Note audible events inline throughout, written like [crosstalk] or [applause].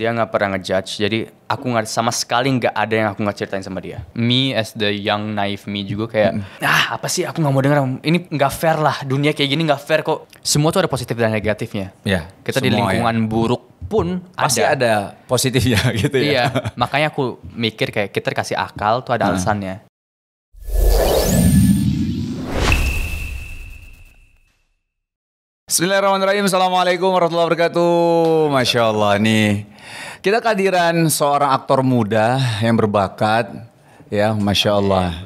Dia nggak pernah ngejudge, jadi aku nggak sama sekali nggak ada yang aku nggak ceritain sama dia. Me as the young naive me juga kayak, mm. ah apa sih aku nggak mau dengar ini nggak fair lah, dunia kayak gini nggak fair kok. Semua tuh ada positif dan negatifnya. Iya. Yeah, Kita di lingkungan ya. buruk pun pasti ada. ada positifnya [laughs] gitu ya. Iya, makanya aku mikir kayak kita kasih akal tuh ada nah. alasannya. Bismillahirrahmanirrahim. Assalamualaikum warahmatullahi wabarakatuh. Masya Allah nih. Kita kehadiran seorang aktor muda yang berbakat. Ya, Masya Allah.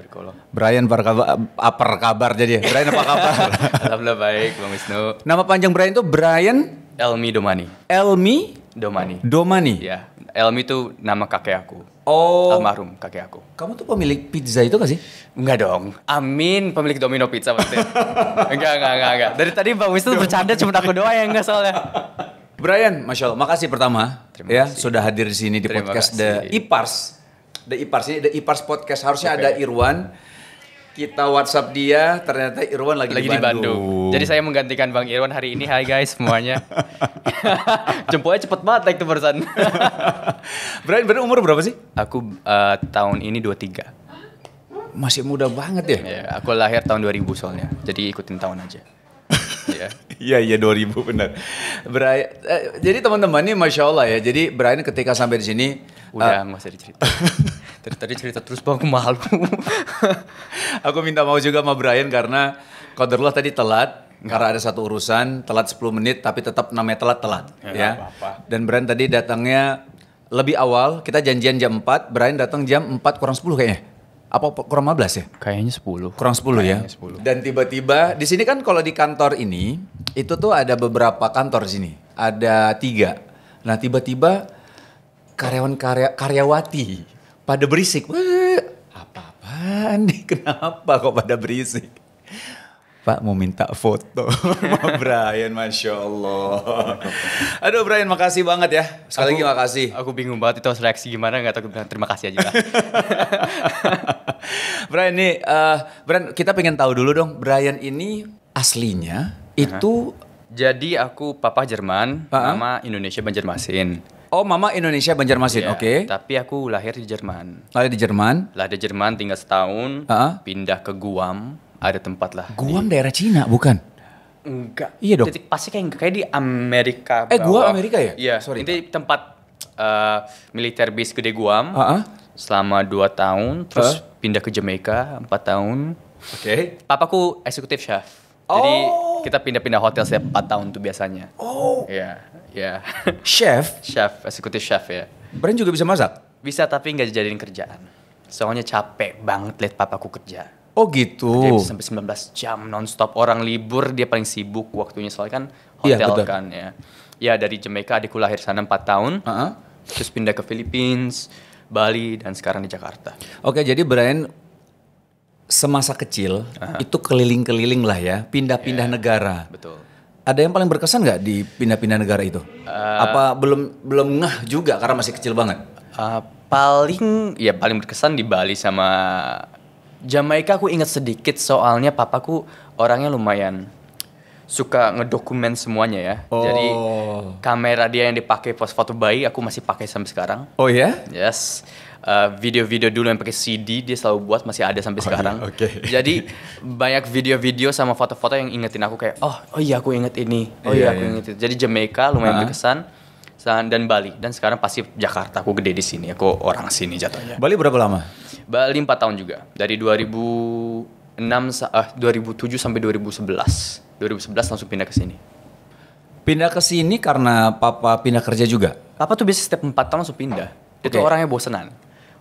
Brian apa kabar, apa kabar jadi? Brian apa kabar? [laughs] Alhamdulillah baik, Bang Wisnu. Nama panjang Brian itu Brian Elmi Domani. Elmi Domani. Domani. Ya, Elmi itu nama kakek aku. Oh. Almarhum kakek aku. Kamu tuh pemilik pizza itu gak sih? Enggak dong. Amin pemilik Domino Pizza pasti. enggak, [laughs] enggak, enggak, enggak. Dari tadi Bang Wisnu bercanda cuma aku doang yang enggak soalnya. Brian, Masya Allah, makasih pertama Terima ya kasih. sudah hadir di sini di Terima podcast kasih. The Ipars. The Ipars ini The Ipars Podcast harusnya okay. ada Irwan kita WhatsApp dia, ternyata Irwan lagi, lagi di, Bandung. di Bandung. Jadi saya menggantikan Bang Irwan hari ini. Hai guys semuanya. [laughs] Jempolnya cepet banget naik tuh barusan. [laughs] Brian, Brian umur berapa sih? Aku uh, tahun ini 23. Masih muda banget ya? ya aku lahir tahun 2000 soalnya. Jadi ikutin tahun aja. [laughs] Iya, yeah. iya 2000 iya, benar. Brian, uh, jadi teman-teman ini masya Allah ya. Jadi Brian ketika sampai di sini udah eh, nggak gak usah diceritakan. Dari tadi cerita terus bang, aku malu. [laughs] aku minta mau juga sama Brian karena Qadarullah tadi telat. Karena ada satu urusan, telat 10 menit tapi tetap namanya telat-telat. Ya, ya. Dan Brian tadi datangnya lebih awal, kita janjian jam 4, Brian datang jam 4 kurang 10 kayaknya apa kurang 15 ya? Kayaknya 10. Kurang 10 ya? Kayaknya ya. 10. Dan tiba-tiba di sini kan kalau di kantor ini itu tuh ada beberapa kantor di sini. Ada tiga. Nah, tiba-tiba karyawan karya karyawati pada berisik. Apa-apaan nih? [laughs] Kenapa kok pada berisik? Pak mau minta foto [laughs] sama Brian, Masya Allah. Aduh Brian makasih banget ya. Sekali lagi makasih. Aku bingung banget itu harus reaksi gimana, gak tau terima kasih aja lah. [laughs] Brian nih, uh, Brian kita pengen tahu dulu dong, Brian ini aslinya itu... Jadi aku papa Jerman, uh -huh. mama Indonesia Banjarmasin. Oh, mama Indonesia Banjarmasin. Yeah, Oke. Okay. Tapi aku lahir di Jerman. Lahir di Jerman? Lahir di Jerman tinggal setahun, uh -huh. pindah ke Guam, ada tempat lah. Guam di... daerah Cina bukan? Enggak. Iya dong. Titik pasti kayak kayak di Amerika. Eh, Guam Amerika ya? Iya, sorry. Itu tempat uh, militer base gede Guam. Uh -huh. Selama dua tahun, terus uh -huh. pindah ke Jamaika empat tahun. Oke. Okay. Papaku eksekutif chef. Oh. Jadi kita pindah-pindah hotel setiap 4 tahun tuh biasanya. Oh. Iya. Ya. Chef? chef, eksekutif chef ya. Brand juga bisa masak? Bisa tapi nggak dijadiin kerjaan. Soalnya capek banget liat papaku kerja. Oh gitu. Dia sembilan sampai 19 jam nonstop orang libur dia paling sibuk waktunya soalnya kan iya, hotel ya, kan ya. Ya dari Jamaica adikku lahir sana 4 tahun. Uh -huh. Terus pindah ke Philippines, Bali dan sekarang di Jakarta. Oke, jadi Brian semasa kecil uh -huh. itu keliling-keliling lah ya, pindah-pindah yeah, negara. Betul ada yang paling berkesan nggak di pindah-pindah negara itu? Uh, Apa belum belum ngah juga karena masih kecil banget? Uh, paling ya paling berkesan di Bali sama Jamaika aku ingat sedikit soalnya papaku orangnya lumayan suka ngedokumen semuanya ya. Oh. Jadi kamera dia yang dipakai pas foto bayi aku masih pakai sampai sekarang. Oh ya? Yes. Eh, video-video uh, dulu yang pakai CD dia selalu buat masih ada sampai oh, iya, sekarang. Iya, okay. [laughs] Jadi banyak video-video sama foto-foto yang ingetin aku kayak oh oh iya aku inget ini. Oh iya, iya aku iya. inget itu. Jadi Jamaica lumayan uh -huh. berkesan dan Bali dan sekarang pasti Jakarta aku gede di sini aku orang sini jatuhnya Bali berapa lama Bali 4 tahun juga dari 2006 eh, 2007 sampai 2011 2011 langsung pindah ke sini pindah ke sini karena papa pindah kerja juga papa tuh biasa setiap 4 tahun langsung pindah okay. itu orangnya bosenan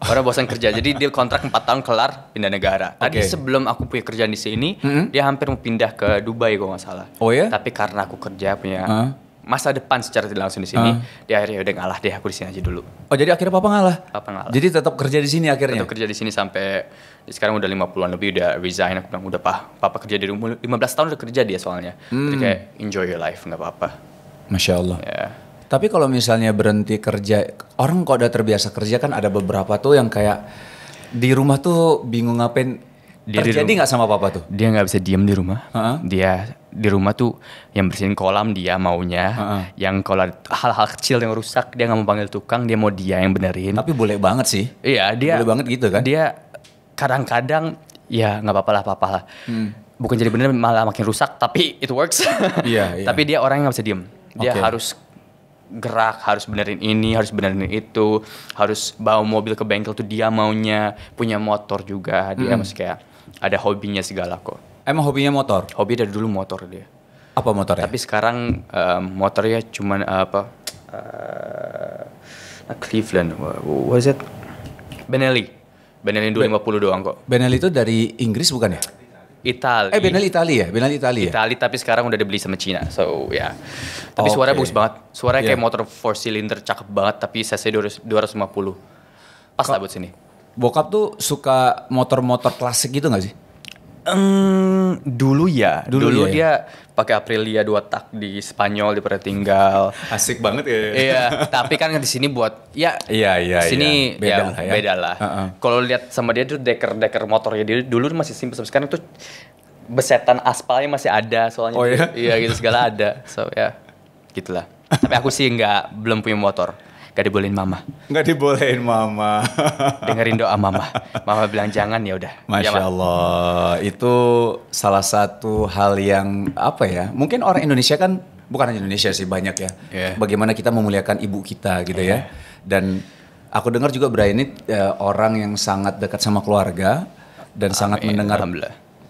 orang bosan kerja. Jadi dia kontrak 4 tahun kelar pindah negara. Tadi sebelum aku punya kerjaan di sini, mm -hmm. dia hampir mau pindah ke Dubai kalau nggak salah. Oh ya? Tapi karena aku kerja punya huh? masa depan secara tidak langsung di sini, uh. dia akhirnya udah ngalah deh aku di sini aja dulu. Oh, jadi akhirnya papa ngalah. Papa ngalah. Jadi tetap kerja di sini akhirnya. Tetap kerja di sini sampai sekarang udah 50-an lebih udah resign aku bilang udah pak papa kerja di rumah 15 tahun udah kerja dia soalnya. Hmm. Jadi kayak enjoy your life nggak apa-apa. Masya Allah. Yeah. Tapi kalau misalnya berhenti kerja, orang kok udah terbiasa kerja kan ada beberapa tuh yang kayak di rumah tuh bingung ngapain. Dia Terjadi nggak sama papa tuh? Dia nggak bisa diem di rumah. Uh-huh. Dia di rumah tuh yang bersihin kolam dia maunya, uh-huh. yang kalau hal-hal kecil yang rusak dia nggak mau panggil tukang, dia mau dia yang benerin. Tapi boleh banget sih. Iya dia. Boleh banget gitu kan? Dia kadang-kadang ya nggak apa-apa lah, papa lah. Hmm. Bukan jadi bener malah makin rusak, tapi it works. Iya. [laughs] yeah, yeah. Tapi dia orang yang nggak bisa diem. Dia okay. harus gerak harus benerin ini harus benerin itu harus bawa mobil ke bengkel tuh dia maunya punya motor juga dia hmm. masih kayak ada hobinya segala kok emang hobinya motor hobi dari dulu motor dia apa motornya tapi sekarang um, motornya cuman uh, apa uh, Cleveland what is it Benelli Benelli 250 doang kok Benelli itu dari Inggris bukan ya Itali. Eh Benelli Itali ya, Benelli Itali ya. Itali tapi sekarang udah dibeli sama Cina, so ya. Yeah. Tapi okay. suaranya bagus banget, suaranya yeah. kayak iya. motor 4 silinder cakep banget, tapi cc 250. Pas lah buat sini. Bokap tuh suka motor-motor klasik gitu gak sih? Um, dulu ya, dulu, dulu ya, dia pakai Aprilia dua tak di Spanyol di tinggal Asik banget ya. Iya, tapi kan di sini buat ya. Iya iya. Di sini iya. beda ya, lah. Ya. Beda lah. Uh -uh. Kalau lihat sama dia tuh deker-deker motornya dia dulu masih simpel, sekarang tuh besetan aspalnya masih ada soalnya. Oh iya. Iya gitu segala ada. So ya, gitulah. tapi aku sih nggak belum punya motor. Gak dibolehin mama. Gak dibolehin mama. [laughs] Dengerin doa mama. Mama bilang jangan ya udah. Iya, Masya Allah. Itu salah satu hal yang apa ya? Mungkin orang Indonesia kan bukan hanya Indonesia sih banyak ya. Yeah. Bagaimana kita memuliakan ibu kita gitu yeah. ya. Iya. Dan aku dengar juga Brian ini uh, orang yang sangat dekat sama keluarga dan Amin. sangat mendengar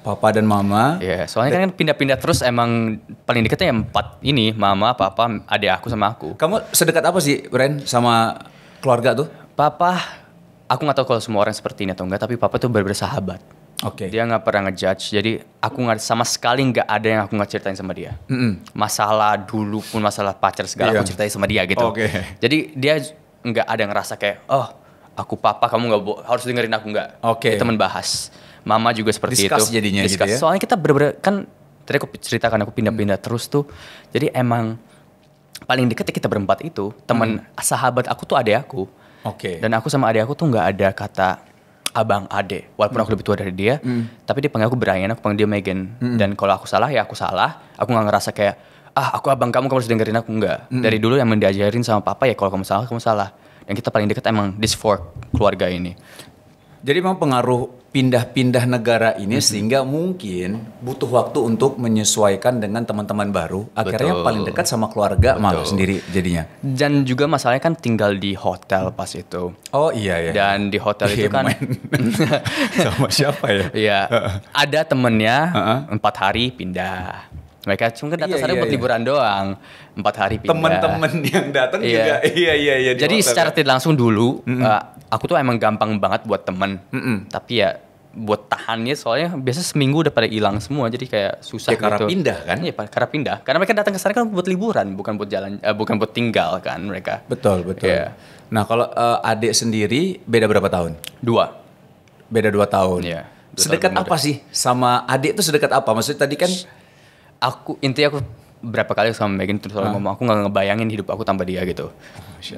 papa dan mama. Iya, yeah, soalnya kan pindah-pindah terus emang paling dekatnya empat ini, mama, papa, adik aku sama aku. Kamu sedekat apa sih, Ren, sama keluarga tuh? Papa, aku nggak tahu kalau semua orang seperti ini atau enggak, tapi papa tuh benar sahabat. Oke. Okay. Dia nggak pernah ngejudge, jadi aku nggak sama sekali nggak ada yang aku nggak ceritain sama dia. Mm -hmm. Masalah dulu pun masalah pacar segala yeah. aku iya. ceritain sama dia gitu. Oke. Okay. Jadi dia nggak ada ngerasa kayak, oh aku papa kamu nggak harus dengerin aku nggak. Oke. Okay. teman bahas mama juga seperti discuss itu jadinya gitu discuss. gitu ya soalnya kita bener-bener kan tadi aku ceritakan aku pindah-pindah hmm. terus tuh jadi emang paling deket kita berempat itu teman hmm. sahabat aku tuh adek aku oke okay. dan aku sama adek aku tuh nggak ada kata abang ade walaupun hmm. aku lebih tua dari dia hmm. tapi dia pengen aku Brian aku pengen dia Megan hmm. dan kalau aku salah ya aku salah aku nggak ngerasa kayak ah aku abang kamu kamu harus dengerin aku enggak hmm. dari dulu yang diajarin sama papa ya kalau kamu salah kamu salah dan kita paling deket emang this four keluarga ini jadi emang pengaruh pindah-pindah negara ini -hmm. sehingga mungkin butuh waktu untuk menyesuaikan dengan teman-teman baru akhirnya Betul. paling dekat sama keluarga malah sendiri jadinya dan juga masalahnya kan tinggal di hotel pas itu oh iya ya dan di hotel itu kan [laughs] sama siapa ya iya [laughs] ada temennya empat uh hari pindah mereka cuma iya, datang sana iya, buat iya. liburan doang empat hari pindah teman-teman yang datang iya. juga [laughs] iya iya iya jadi hotel, secara ya. tidak langsung dulu mm -hmm. Uh, aku tuh emang gampang banget buat temen mm -mm. tapi ya buat tahannya soalnya biasa seminggu udah pada hilang semua jadi kayak susah ya, karena gitu. pindah kan ya karena pindah karena mereka datang ke sana kan buat liburan bukan buat jalan uh, bukan buat tinggal kan mereka betul betul yeah. nah kalau uh, adik sendiri beda berapa tahun dua beda dua tahun yeah, iya, sedekat tahun apa sih sama adik itu sedekat apa maksudnya tadi kan aku intinya aku berapa kali sama Megan terus selalu ah. ngomong aku nggak ngebayangin hidup aku tanpa dia gitu.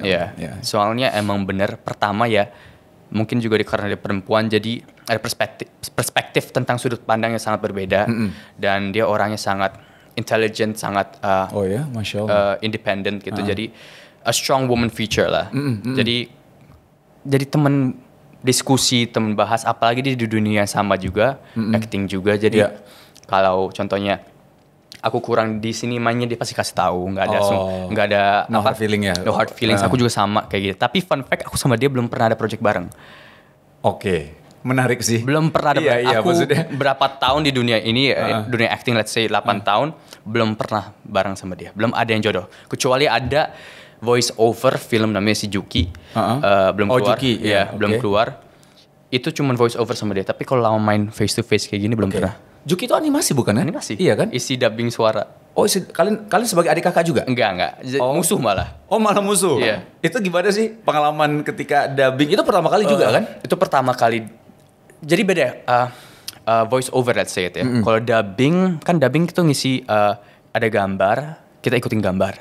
ya, yeah. yeah. soalnya emang bener pertama ya mungkin juga di, karena dia perempuan jadi ada perspektif perspektif tentang sudut pandang yang sangat berbeda mm -hmm. dan dia orangnya sangat intelligent, sangat uh, oh ya, masya Allah, uh, independent gitu. Uh. Ah. -huh. Jadi a strong woman feature lah. Mm -hmm. Jadi jadi teman diskusi, teman bahas, apalagi di dunia yang sama juga, mm -hmm. acting juga. Jadi yeah. kalau contohnya aku kurang di sini mainnya dia pasti kasih tahu nggak ada oh, nggak ada no apa, hard feeling ya no hard feelings uh. aku juga sama kayak gitu tapi fun fact aku sama dia belum pernah ada project bareng oke menarik sih. Belum pernah iya, iya, aku maksudnya. berapa tahun di dunia ini uh. dunia acting let's say 8 uh. Ah. tahun belum pernah bareng sama dia. Belum ada yang jodoh. Kecuali ada voice over film namanya si Juki. Uh ah, -huh. uh, eh, belum oh, keluar. Juki, Yeah, yeah, okay. belum keluar. Itu cuma voice over sama dia, tapi kalau lama main face to face kayak gini belum okay. pernah. Juki itu animasi bukan? Ya? Animasi. Iya kan? Isi dubbing suara. Oh, isi, kalian kalian sebagai adik kakak juga? Enggak, enggak. Oh. Musuh malah. Oh, malah musuh. Iya. Itu gimana sih pengalaman ketika dubbing? Itu pertama kali uh, juga eh, kan? Itu pertama kali jadi beda uh, uh, voice over let's say it ya. Mm -hmm. Kalau dubbing kan dubbing itu ngisi uh, ada gambar, kita ikutin gambar.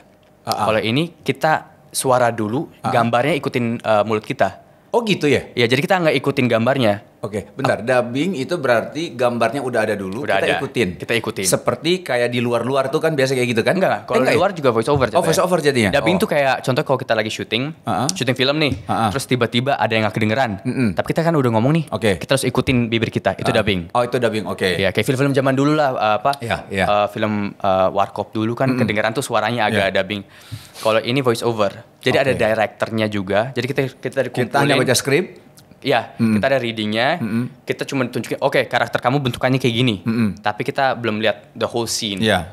Uh -uh. Kalau ini kita suara dulu, uh -uh. gambarnya ikutin uh, mulut kita. Oh gitu ya? Ya jadi kita nggak ikutin gambarnya Oke, okay, bentar. Dubbing itu berarti gambarnya udah ada dulu, udah kita ada. ikutin. Kita ikutin. Seperti kayak di luar-luar tuh kan biasa kayak gitu kan? Enggak, lah. kalau di ya? luar juga voice over Oh, voice over jadinya. Dubbing oh. tuh kayak contoh kalau kita lagi syuting, uh -huh. syuting film nih, uh -huh. terus tiba-tiba ada yang gak kedengeran. Uh-huh. Tapi kita kan udah ngomong nih. Oke. Okay. Kita harus ikutin bibir kita. Itu uh. dubbing. Oh, itu dubbing. Oke. Okay. Ya, kayak film-film zaman dulu lah eh, apa? Yeah, yeah. Uh, film uh, Warkop dulu kan uh-huh. kedengeran tuh suaranya agak yeah. dubbing. Kalau ini voice over. Jadi okay. ada directornya juga. Jadi kita kita dikumpulin. Kita baca skrip Iya, hmm. kita ada readingnya. Hmm. Kita cuma tunjukin, oke okay, karakter kamu bentukannya kayak gini. Hmm. Tapi kita belum lihat the whole scene. Yeah.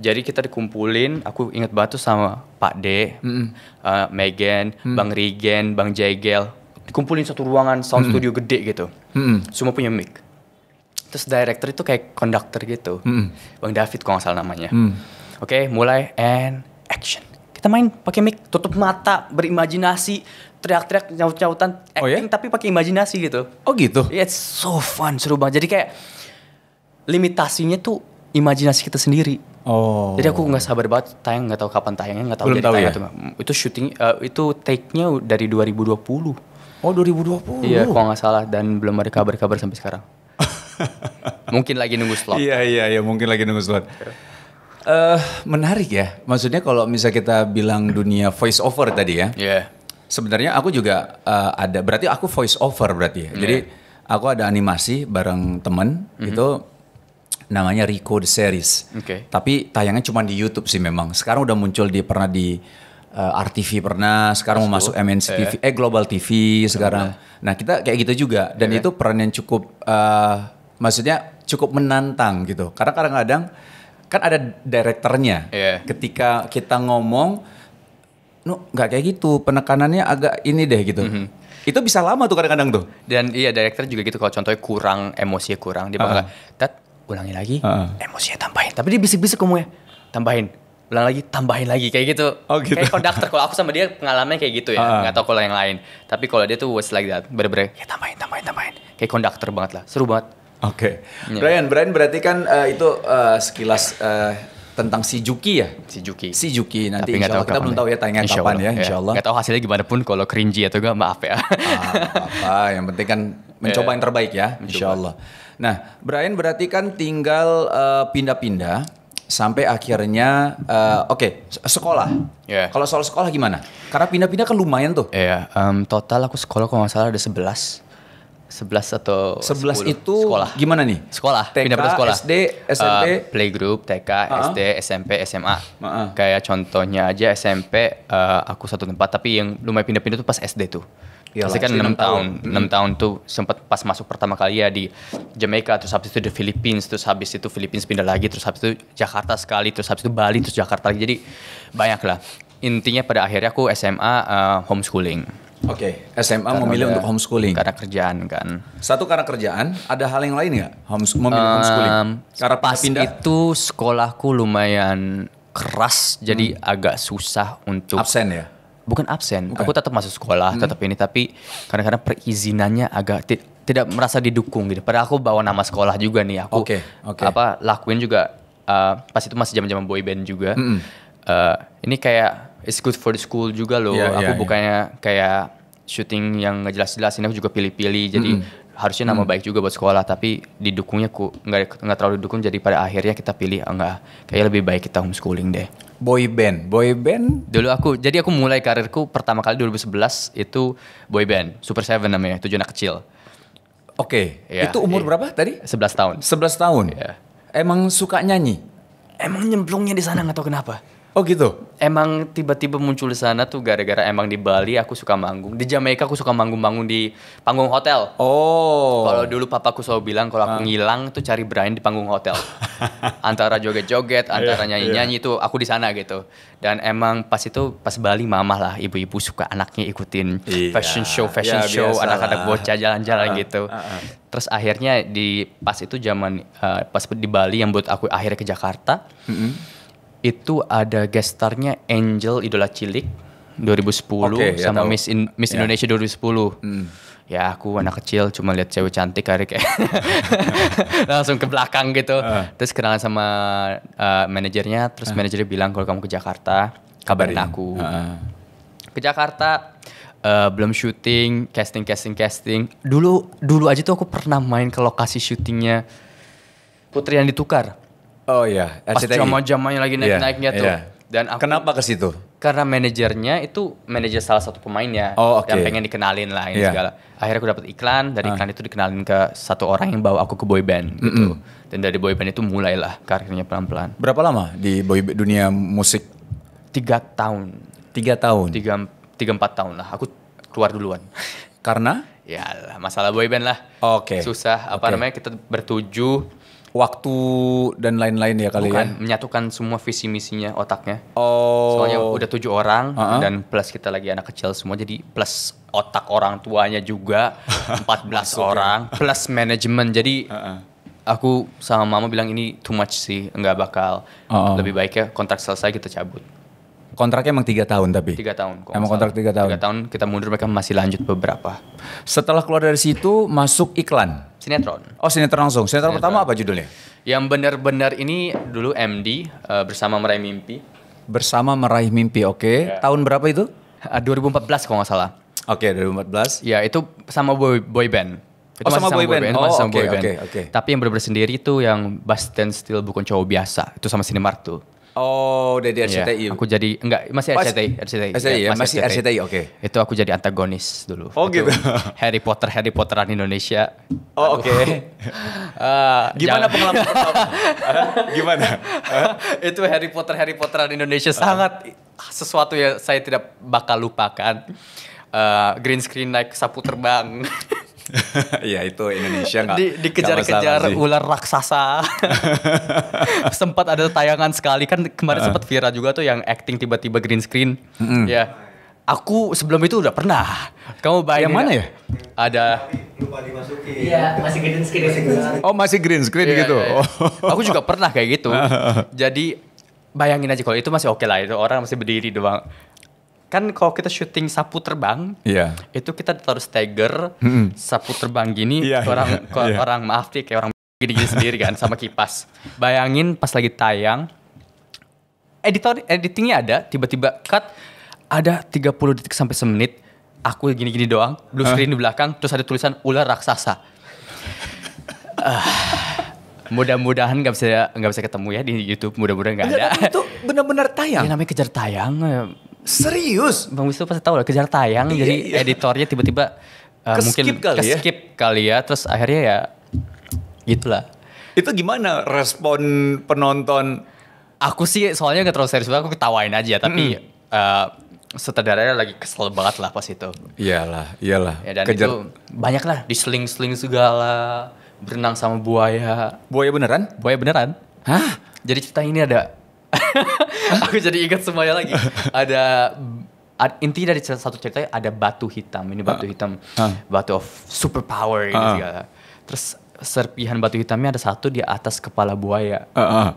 Jadi kita dikumpulin, aku ingat banget tuh sama Pak D, mm uh, Megan, mm Bang Regen, Bang Jegel. Dikumpulin satu ruangan sound mm studio gede gitu. Mm Semua punya mic. Terus director itu kayak konduktor gitu. Mm Bang David kalau nggak salah namanya. Mm. Oke, okay, mulai and action. Kita main pakai mic, tutup mata, berimajinasi, teriak-teriak nyaut-nyautan oh ya? acting oh, yeah? tapi pakai imajinasi gitu. Oh gitu. Yeah, it's so fun, seru banget. Jadi kayak limitasinya tuh imajinasi kita sendiri. Oh. Jadi aku nggak sabar banget tayang nggak tahu kapan tayangnya nggak tahu Belum tahu ya? Itu, itu syuting uh, eh, itu take-nya dari 2020. Oh 2020. Iya, kalau nggak salah dan belum ada kabar-kabar sampai sekarang. [laughs] mungkin lagi nunggu slot. Iya iya iya, mungkin lagi nunggu slot. Uh, menarik ya. Maksudnya kalau misalnya kita bilang dunia voice over tadi ya. Iya. Yeah sebenarnya aku juga uh, ada berarti aku voice over berarti ya. Yeah. Jadi iya. aku ada animasi bareng temen mm -hmm. itu namanya Rico the Series. Okay. Tapi tayangnya cuma di YouTube sih memang. Sekarang udah muncul di pernah di uh, eh, RTV pernah, sekarang Masuk. mau masuk MNC eh. TV, eh, Global TV sekarang. Nah. nah, kita kayak gitu juga dan yeah. itu peran yang cukup uh, maksudnya cukup menantang gitu. Karena kadang-kadang kan ada direkturnya. Yeah. Ketika kita ngomong no nggak kayak gitu penekanannya agak ini deh gitu. Mm -hmm. Itu bisa lama tuh kadang-kadang tuh. Dan iya director juga gitu kalau contohnya kurang emosi, kurang dia bakal uh -huh. ulangi lagi uh -huh. emosinya tambahin tapi dia bisik-bisik kamu ya, tambahin ulang lagi tambahin lagi kayak gitu. Oh gitu. Kayak konduktor kalau aku sama dia pengalamannya kayak gitu ya. Uh -huh. Nggak tahu kalau yang lain. Tapi kalau dia tuh was like that bener-bener kayak tambahin tambahin tambahin. Kayak konduktor banget lah. Seru banget. Oke. Okay. Iya. Brian, Brian berarti kan uh, itu uh, sekilas uh, tentang si Juki ya? Si Juki. Si Juki nanti Tapi insya Allah kita belum tahu ya tanya insya kapan Allah, ya iya. insya Allah. Gak tahu hasilnya gimana pun kalau cringy atau enggak maaf ya. ah, apa yang penting kan mencoba iya. yang terbaik ya mencoba. insya Allah. Nah Brian berarti kan tinggal eh, pindah-pindah uh, sampai akhirnya uh, oke okay, sekolah. Yeah. Kalau soal sekolah gimana? Karena pindah-pindah kan lumayan tuh. Iya yeah, um, total aku sekolah kalau nggak salah ada sebelas 11 atau 11 10. itu sekolah. Gimana nih? Sekolah, TK, pindah-pindah sekolah. SD, SMP, uh, playgroup, TK, uh -huh. SD, SMP, SMA. Uh -huh. Kayak contohnya aja SMP uh, aku satu tempat tapi yang lumayan pindah-pindah tuh pas SD tuh. Iyalah, Pasti kan 6 tahun. tahun. Hmm. tahun tuh sempat pas masuk pertama kali ya di Jamaica, terus habis itu di Philippines, terus habis itu Philippines pindah lagi, terus habis itu Jakarta sekali, terus habis itu Bali, terus Jakarta lagi. Jadi banyak lah. Intinya pada akhirnya aku SMA uh, homeschooling Oke, okay, SMA karena memilih untuk homeschooling. Karena kerjaan kan. Satu karena kerjaan, ada hal yang lain nggak? Homes memilih um, homeschooling. Karena pas pindah. itu sekolahku lumayan keras, hmm. jadi agak susah untuk absen ya. Bukan absen, okay. aku tetap masuk sekolah, hmm. tetap ini, tapi karena karena perizinannya agak ti tidak merasa didukung gitu. Padahal aku bawa nama sekolah juga nih, aku okay, okay. apa lakuin juga. Uh, pas itu masih zaman-zaman boyband juga. Hmm. Uh, ini kayak it's good for the school juga loh. Yeah, aku yeah, bukannya yeah. kayak syuting yang nggak jelas jelas ini aku juga pilih-pilih. Jadi mm -hmm. harusnya nama mm -hmm. baik juga buat sekolah, tapi didukungnya ku nggak nggak terlalu didukung. Jadi pada akhirnya kita pilih enggak ah, kayak lebih baik kita homeschooling deh. Boy band, boy band. Dulu aku, jadi aku mulai karirku pertama kali 2011 itu boy band, Super Seven namanya, tujuh anak kecil. Oke, okay. Iya. yeah, itu umur yeah. berapa tadi? 11 tahun. 11 tahun. Ya. Emang suka nyanyi? Emang nyemplungnya di sana nggak tahu kenapa. Oh gitu. Emang tiba-tiba muncul di sana tuh gara-gara emang di Bali aku suka manggung. Di Jamaika aku suka manggung-manggung di panggung hotel. Oh. Kalau dulu papaku selalu bilang kalau aku ah. ngilang tuh cari Brian di panggung hotel. [laughs] antara joget-joget, iya, antara iya. nyanyi-nyanyi itu aku di sana gitu. Dan emang pas itu pas Bali mamah lah ibu-ibu suka anaknya ikutin iya. fashion show, ya, fashion show, anak-anak bocah jalan-jalan uh, gitu. Uh, uh. Terus akhirnya di pas itu zaman uh, pas di Bali yang buat aku akhirnya ke Jakarta. Mm -hmm itu ada gestarnya Angel Idola Cilik 2010 okay, ya sama ya Miss In Miss yeah. Indonesia 2010. Hmm. Ya aku anak kecil cuma lihat cewek cantik hari kayak [laughs] langsung ke belakang gitu. Uh. Terus kenalan sama uh, manajernya, terus uh. manajernya bilang kalau kamu ke Jakarta kabarin aku. Uh. Ke Jakarta uh, belum syuting, casting casting casting. Dulu dulu aja tuh aku pernah main ke lokasi syutingnya Putri yang ditukar. Oh iya, RCTI. Pas jama-jamanya lagi naik-naiknya yeah, tuh. Yeah. Dan aku, Kenapa ke situ? Karena manajernya itu manajer salah satu pemainnya oh, okay. yang pengen dikenalin lah ini yeah. segala. Akhirnya aku dapat iklan, dari uh. Ah. iklan itu dikenalin ke satu orang yang bawa aku ke boy band gitu. -mm. gitu. Dan dari boy band itu mulailah karirnya pelan-pelan. Berapa lama di boy dunia musik? Tiga tahun. Tiga tahun. Tiga tiga empat tahun lah. Aku keluar duluan. Karena? ya masalah boy band lah. Oke. Okay. Susah apa okay. namanya kita bertujuh waktu dan lain-lain ya kali ya? Bukan, ya. menyatukan semua visi misinya otaknya. Oh. Soalnya udah tujuh orang uh -huh. dan plus kita lagi anak kecil semua jadi plus otak orang tuanya juga 14 [laughs] ya. orang plus manajemen. Jadi uh -uh. aku sama mama bilang ini too much sih, nggak bakal. Uh -uh. Lebih baiknya kontrak selesai kita cabut kontraknya emang tiga tahun tapi tiga tahun emang kontrak tiga tahun tiga tahun kita mundur mereka masih lanjut beberapa setelah keluar dari situ masuk iklan sinetron oh sinetron langsung sinetron, sinetron. pertama apa judulnya yang benar-benar ini dulu MD uh, eh, bersama meraih mimpi bersama meraih mimpi oke okay. Iya. yeah. tahun berapa itu uh, eh, 2014 kalau nggak salah oke okay, 2014 ya itu sama boy boy band oh, itu oh, sama, sama boy band. band. Oh, oke, oke, okay, okay, okay. Tapi yang benar-benar sendiri itu yang Bastian Steel Still bukan cowok biasa. Itu sama sinemart tuh. Oh, dari RCTI. Ya, aku jadi enggak masih RCTI, RCTI. RCTI iya, ya, masih, RCTI, RCTI oke. Okay. Itu aku jadi antagonis dulu. Oh gitu. Harry Potter, Harry Potteran Indonesia. Oh, oke. Okay. uh, [laughs] eh, gimana pengalaman uh, [laughs] [laughs] Gimana? Eh, itu Harry Potter, Harry Potteran Indonesia uh. sangat sesuatu yang saya tidak bakal lupakan. Uh, green screen naik sapu terbang. [laughs] ya itu Indonesia nggak Di, dikejar-kejar ular raksasa. [laughs] sempat ada tayangan sekali kan kemarin uh sempat viral juga tuh yang acting tiba-tiba green screen. Mm -hmm. Ya. Aku sebelum itu udah pernah. Kamu bayangin Yang mana ya? Ada lupa dimasuki Iya, masih green screen. Masih green screen. Oh, masih green screen yeah, gitu. Yeah, oh. Aku juga pernah kayak gitu. [laughs] Jadi bayangin aja kalau itu masih oke okay lah itu orang masih berdiri doang kan kalau kita syuting sapu terbang, yeah. itu kita taruh stagger hmm. sapu terbang gini yeah, iya, orang yeah. Iya, iya. orang maaf nih kayak orang [laughs] gini-gini sendiri kan sama kipas. Bayangin pas lagi tayang editor editingnya ada, tiba-tiba cut ada 30 detik sampai semenit aku gini-gini doang, blue screen huh? di belakang terus ada tulisan ular raksasa. Ah, mudah-mudahan nggak bisa nggak bisa ketemu ya di YouTube mudah-mudahan nggak ada itu benar-benar tayang ya, namanya kejar tayang eh, Serius? Bang Wisnu pasti tahu lah kejar tayang iya, jadi iya. editornya tiba-tiba uh, mungkin skip kali ya? kali ya terus akhirnya ya gitulah. Itu gimana respon penonton? Aku sih soalnya gak terlalu serius aku ketawain aja tapi mm. uh, lagi kesel banget lah pas itu. Iyalah, iyalah. Ya, dan Kejar... itu banyak lah diseling-seling segala, berenang sama buaya. Buaya beneran? Buaya beneran. Hah? Jadi cerita ini ada [laughs] [laughs] aku jadi ingat semuanya lagi. Ada intinya dari satu cerita ada batu hitam. Ini batu ah. hitam, uh, batu of superpower ini gitu uh, ah. segala. Terus serpihan batu hitamnya ada satu di atas kepala buaya. Uh, uh.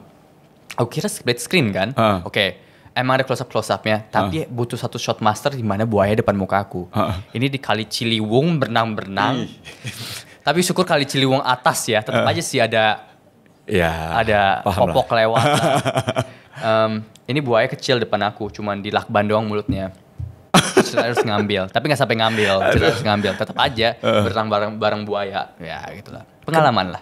Aku kira split screen kan? Uh. Oke. Okay. Emang ada close up close upnya, tapi uh. butuh satu shot master di mana buaya depan muka aku. Uh. Ini di kali Ciliwung berenang berenang. tapi syukur kali Ciliwung atas ya, tetap uh. aja sih ada ya, ada popok lah. lewat. um, [laughs] ini buaya kecil depan aku, cuman dilakban doang mulutnya. Terus harus ngambil, tapi nggak sampai ngambil, harus ngambil. Tetap aja eh. berenang bareng bareng buaya, ya gitulah. Pengalaman lah.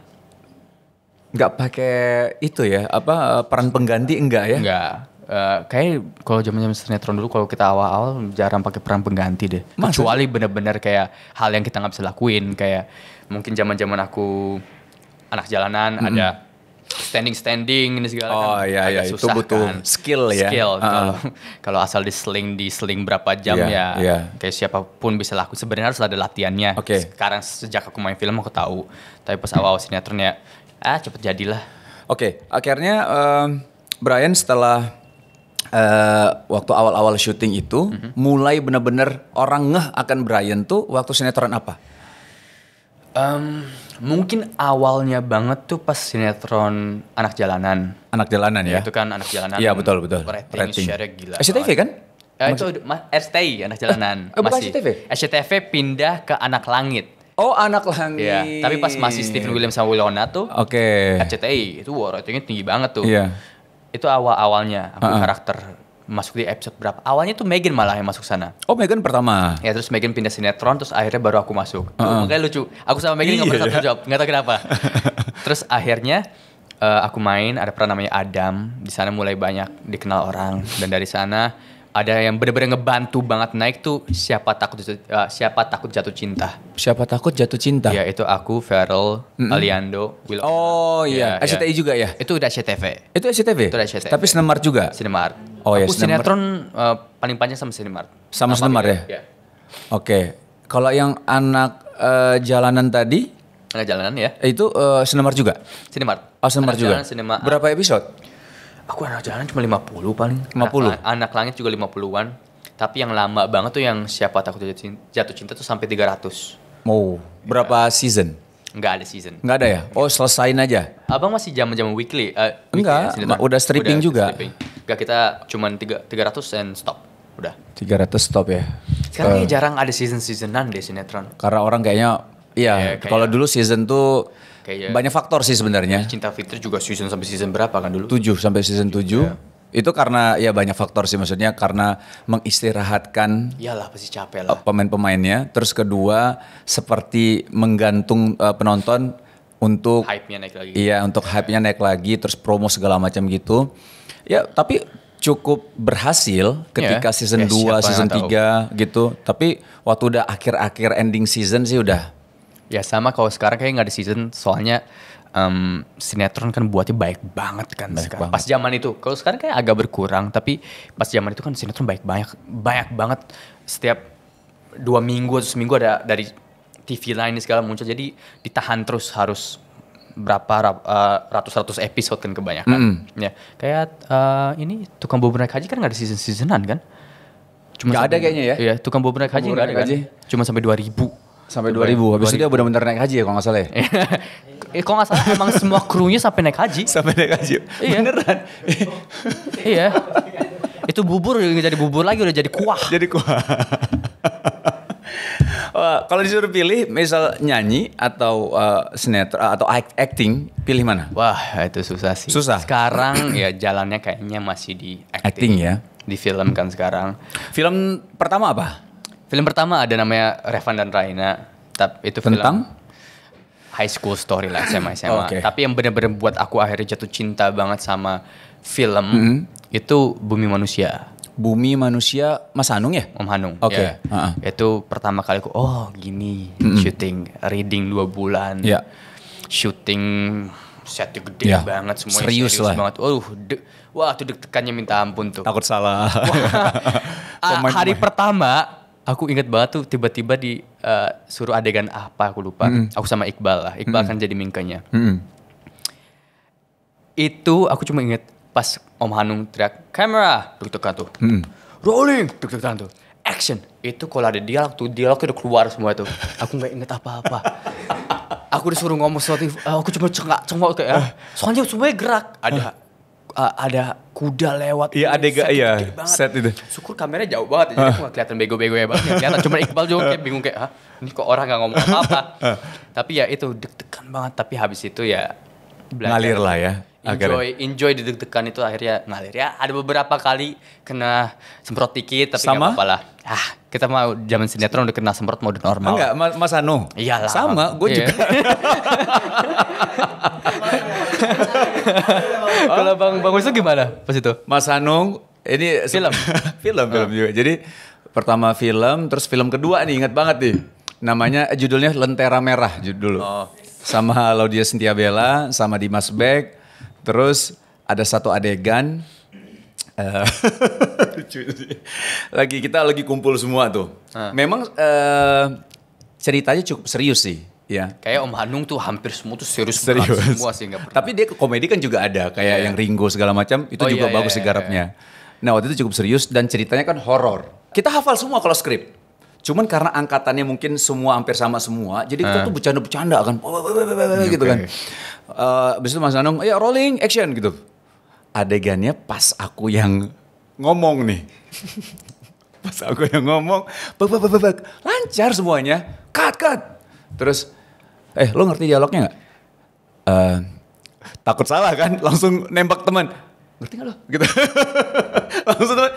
Nggak pakai itu ya, apa peran pengganti enggak ya? Enggak. Uh, eh, kayak kalau zaman zaman sinetron dulu kalau kita awal-awal jarang pakai peran pengganti deh. Maksudnya? Kecuali bener-bener kayak hal yang kita nggak bisa lakuin kayak mungkin zaman zaman aku anak jalanan mm -hmm. ada standing standing ini segala oh, kan. iya, iya. Agak susah itu butuh kan. skill ya. Skill. Uh. Kalau asal diseling diseling berapa jam yeah, ya. Yeah. Kayak siapapun bisa laku. Sebenarnya harus ada latihannya. Okay. Sekarang sejak aku main film aku tahu. Tapi pas awal sinetron ya ah cepet jadilah. Oke, okay. akhirnya um, Brian setelah Uh, waktu awal-awal syuting itu mm -hmm. mulai benar-benar orang ngeh akan Brian tuh waktu sinetron apa? Um, mungkin awalnya banget tuh pas sinetron anak jalanan. Anak jalanan ya. Itu kan anak jalanan. Iya betul betul. Rating, rating. gila. SCTV kan? eh, itu anak jalanan. Eh, masih. SCTV. SCTV pindah ke anak langit. Oh anak langit. Iya. Tapi pas masih Steven William sama Wilona tuh. Oke. Okay. RCTI itu wow, ratingnya tinggi banget tuh. Iya. Itu awal awalnya aku uh -uh. karakter masuk di episode berapa? Awalnya tuh Megan malah yang masuk sana. Oh Megan pertama. Ya terus Megan pindah sinetron, terus akhirnya baru aku masuk. Uh -uh. Makanya lucu. Aku sama Megan nggak pernah iya, satu iya. job, nggak tahu kenapa. [laughs] terus akhirnya uh, aku main ada peran namanya Adam. Di sana mulai banyak dikenal orang dan dari sana ada yang benar-benar ngebantu banget naik tuh siapa takut uh, siapa takut jatuh cinta. Siapa takut jatuh cinta? Ya itu aku Feral, mm -hmm. Aliando, Will. Oh ya, iya, yeah, SCTI yeah. juga ya. Itu udah SCTV. Itu SCTV. Tapi Cinemart juga. Cinemart. Oh ya. sinetron uh, paling panjang sama Sinemart. Sama Sinemart ya? ya. Oke. Okay. Kalau yang anak uh, jalanan tadi? Anak jalanan ya. Eh, itu uh, Sinemart juga? Sinemart. Oh Sinemart juga? Jalanan, cinema, Berapa episode? Aku anak jalanan cuma 50 paling. 50? Anak, anak langit juga 50-an. Tapi yang lama banget tuh yang siapa takut jatuh cinta, jatuh cinta tuh sampai 300. Mau oh, berapa ya. season? Enggak ada season. Enggak ada ya? Oh selesain aja? Abang masih jam jam weekly? Uh, eh, Enggak, ya, udah stripping juga. Enggak, kita cuman tiga 300 and stop. Udah. 300 stop ya? Sekarang uh, jarang ada season-seasonan deh sinetron. Karena orang kayaknya, iya. kayak, kalau dulu season tuh kayak banyak faktor sih sebenarnya. Cinta Fitri juga season sampai season berapa kan dulu? 7 sampai season 7. ya. Itu karena ya banyak faktor sih maksudnya karena mengistirahatkan Iyalah pasti capek lah. Eh, pemain-pemainnya. Terus kedua seperti menggantung uh, penonton untuk hype-nya naik lagi. Iya, untuk hype-nya naik lagi terus promo segala macam gitu. Ya, tapi cukup berhasil ketika yeah. season yeah, 2, season 3 gitu. Tapi waktu udah akhir-akhir ending season sih udah. Ya sama kalau sekarang kayak nggak ada season soalnya um, sinetron kan buatnya baik banget kan baik sekarang. Banget. Pas zaman itu. Kalau sekarang kayak agak berkurang, tapi pas zaman itu kan sinetron baik banyak banyak banget setiap dua minggu atau seminggu ada dari TV lain segala muncul. Jadi ditahan terus harus berapa eh, ratus-ratus uh, episode kan kebanyakan. Mm. -hmm. Ya. Kayak uh, ini tukang bubur naik haji kan nggak ada season-seasonan kan? Cuma gak ada kayaknya ya? Iya, tukang bubur naik haji nggak ada kan? Cuma sampai dua ribu sampai 2000. 2000. Habis 2000. itu dia benar-benar naik haji ya kalau nggak salah ya. [laughs] Eh, kalau nggak salah emang semua krunya sampai naik haji. [laughs] Sampai naik haji. Iya. Beneran. [laughs] iya. Itu bubur udah jadi bubur lagi udah jadi kuah. Jadi kuah. uh, kalau disuruh pilih misal nyanyi atau uh, sinetron eh, atau acting, pilih mana? Wah, itu susah sih. Susah. Sekarang [clears throat] ya jalannya kayaknya masih di acting, acting ya. Di film kan sekarang. Film pertama apa? Film pertama ada namanya Revan dan Raina. Tapi itu Tentang? film high school story lah SMA SMA. okay. Oh, Tapi yang benar-benar buat aku akhirnya jatuh cinta banget sama film mm -hmm. itu Bumi Manusia. Bumi Manusia Mas Hanung ya? Om Hanung. Oke. Okay. Ya. Uh -huh. Itu pertama kali aku oh gini mm -hmm. syuting reading dua bulan. Yeah. Syuting setnya gede yeah. banget semuanya serius, serius lah. banget. Oh, de wah itu deg-degannya minta ampun tuh. Takut salah. Wah, [laughs] ah, hari pertama Aku inget banget tuh tiba-tiba di uh, suruh adegan apa aku lupa. Mm -hmm. Aku sama Iqbal lah. Iqbal mm -hmm. akan jadi mingkanya. Mm -hmm. Itu aku cuma inget pas Om Hanung teriak kamera tuk tuk tuh. Mm -hmm. Rolling tuk tuk tuh. Action. Itu kalau ada dialog tuh dialog udah keluar semua tuh. Aku nggak inget apa-apa. aku disuruh ngomong sesuatu. Eh, aku cuma cengak cengok kayak. Eh. Soalnya semuanya gerak. Ada uh, ada kuda lewat. Iya gak iya. Set itu. Syukur kameranya jauh banget jadi aku gak kelihatan bego-bego ya banget. kelihatan cuma Iqbal juga kayak bingung kayak, "Hah, ini kok orang gak ngomong apa-apa?" [laughs] tapi ya itu deg-degan banget tapi habis itu ya Ngalir lah ya. Enjoy, enjoy enjoy deg-degan itu akhirnya ngalir ya. Ada beberapa kali kena semprot dikit tapi Sama? gak apa-apa Ah, kita mau zaman sinetron udah kena semprot mode normal. Enggak, Mas Anu. Iyalah. Sama, gue iya. juga. [laughs] [laughs] [laughs] Kalau Bang Bang Wisnu gimana pas itu? Mas Hanung ini [laughs] film film film ah. juga. Jadi pertama film terus film kedua nih ingat banget nih. Namanya eh, judulnya Lentera Merah judul. Oh. Sama Laudia Bella sama Dimas Beck. Terus ada satu adegan eh, [laughs] lagi kita lagi kumpul semua tuh. Ah. Memang uh, ceritanya cukup serius sih. Yeah. Kayak Om Hanung tuh hampir semua tuh serius, serius. semua sih nggak Tapi dia ke komedi kan juga ada kayak yeah. yang Ringo segala macam itu oh, juga yeah, bagus yeah, Yeah. Iya, iya. Nah waktu itu cukup serius dan ceritanya kan horor. Kita hafal semua kalau skrip. Cuman karena angkatannya mungkin semua hampir sama semua, jadi kita uh. tuh bercanda-bercanda kan, okay. gitu kan. Uh, Mas Hanung, ya rolling, action gitu. Adegannya pas aku yang ngomong nih. [laughs] pas aku yang ngomong, bak, bak, bak, bak, lancar semuanya, cut, cut. Terus eh lo ngerti dialognya gak? Uh, eh, takut salah kan, langsung nembak teman. Ngerti gak lo? Gitu. [laughs] langsung teman,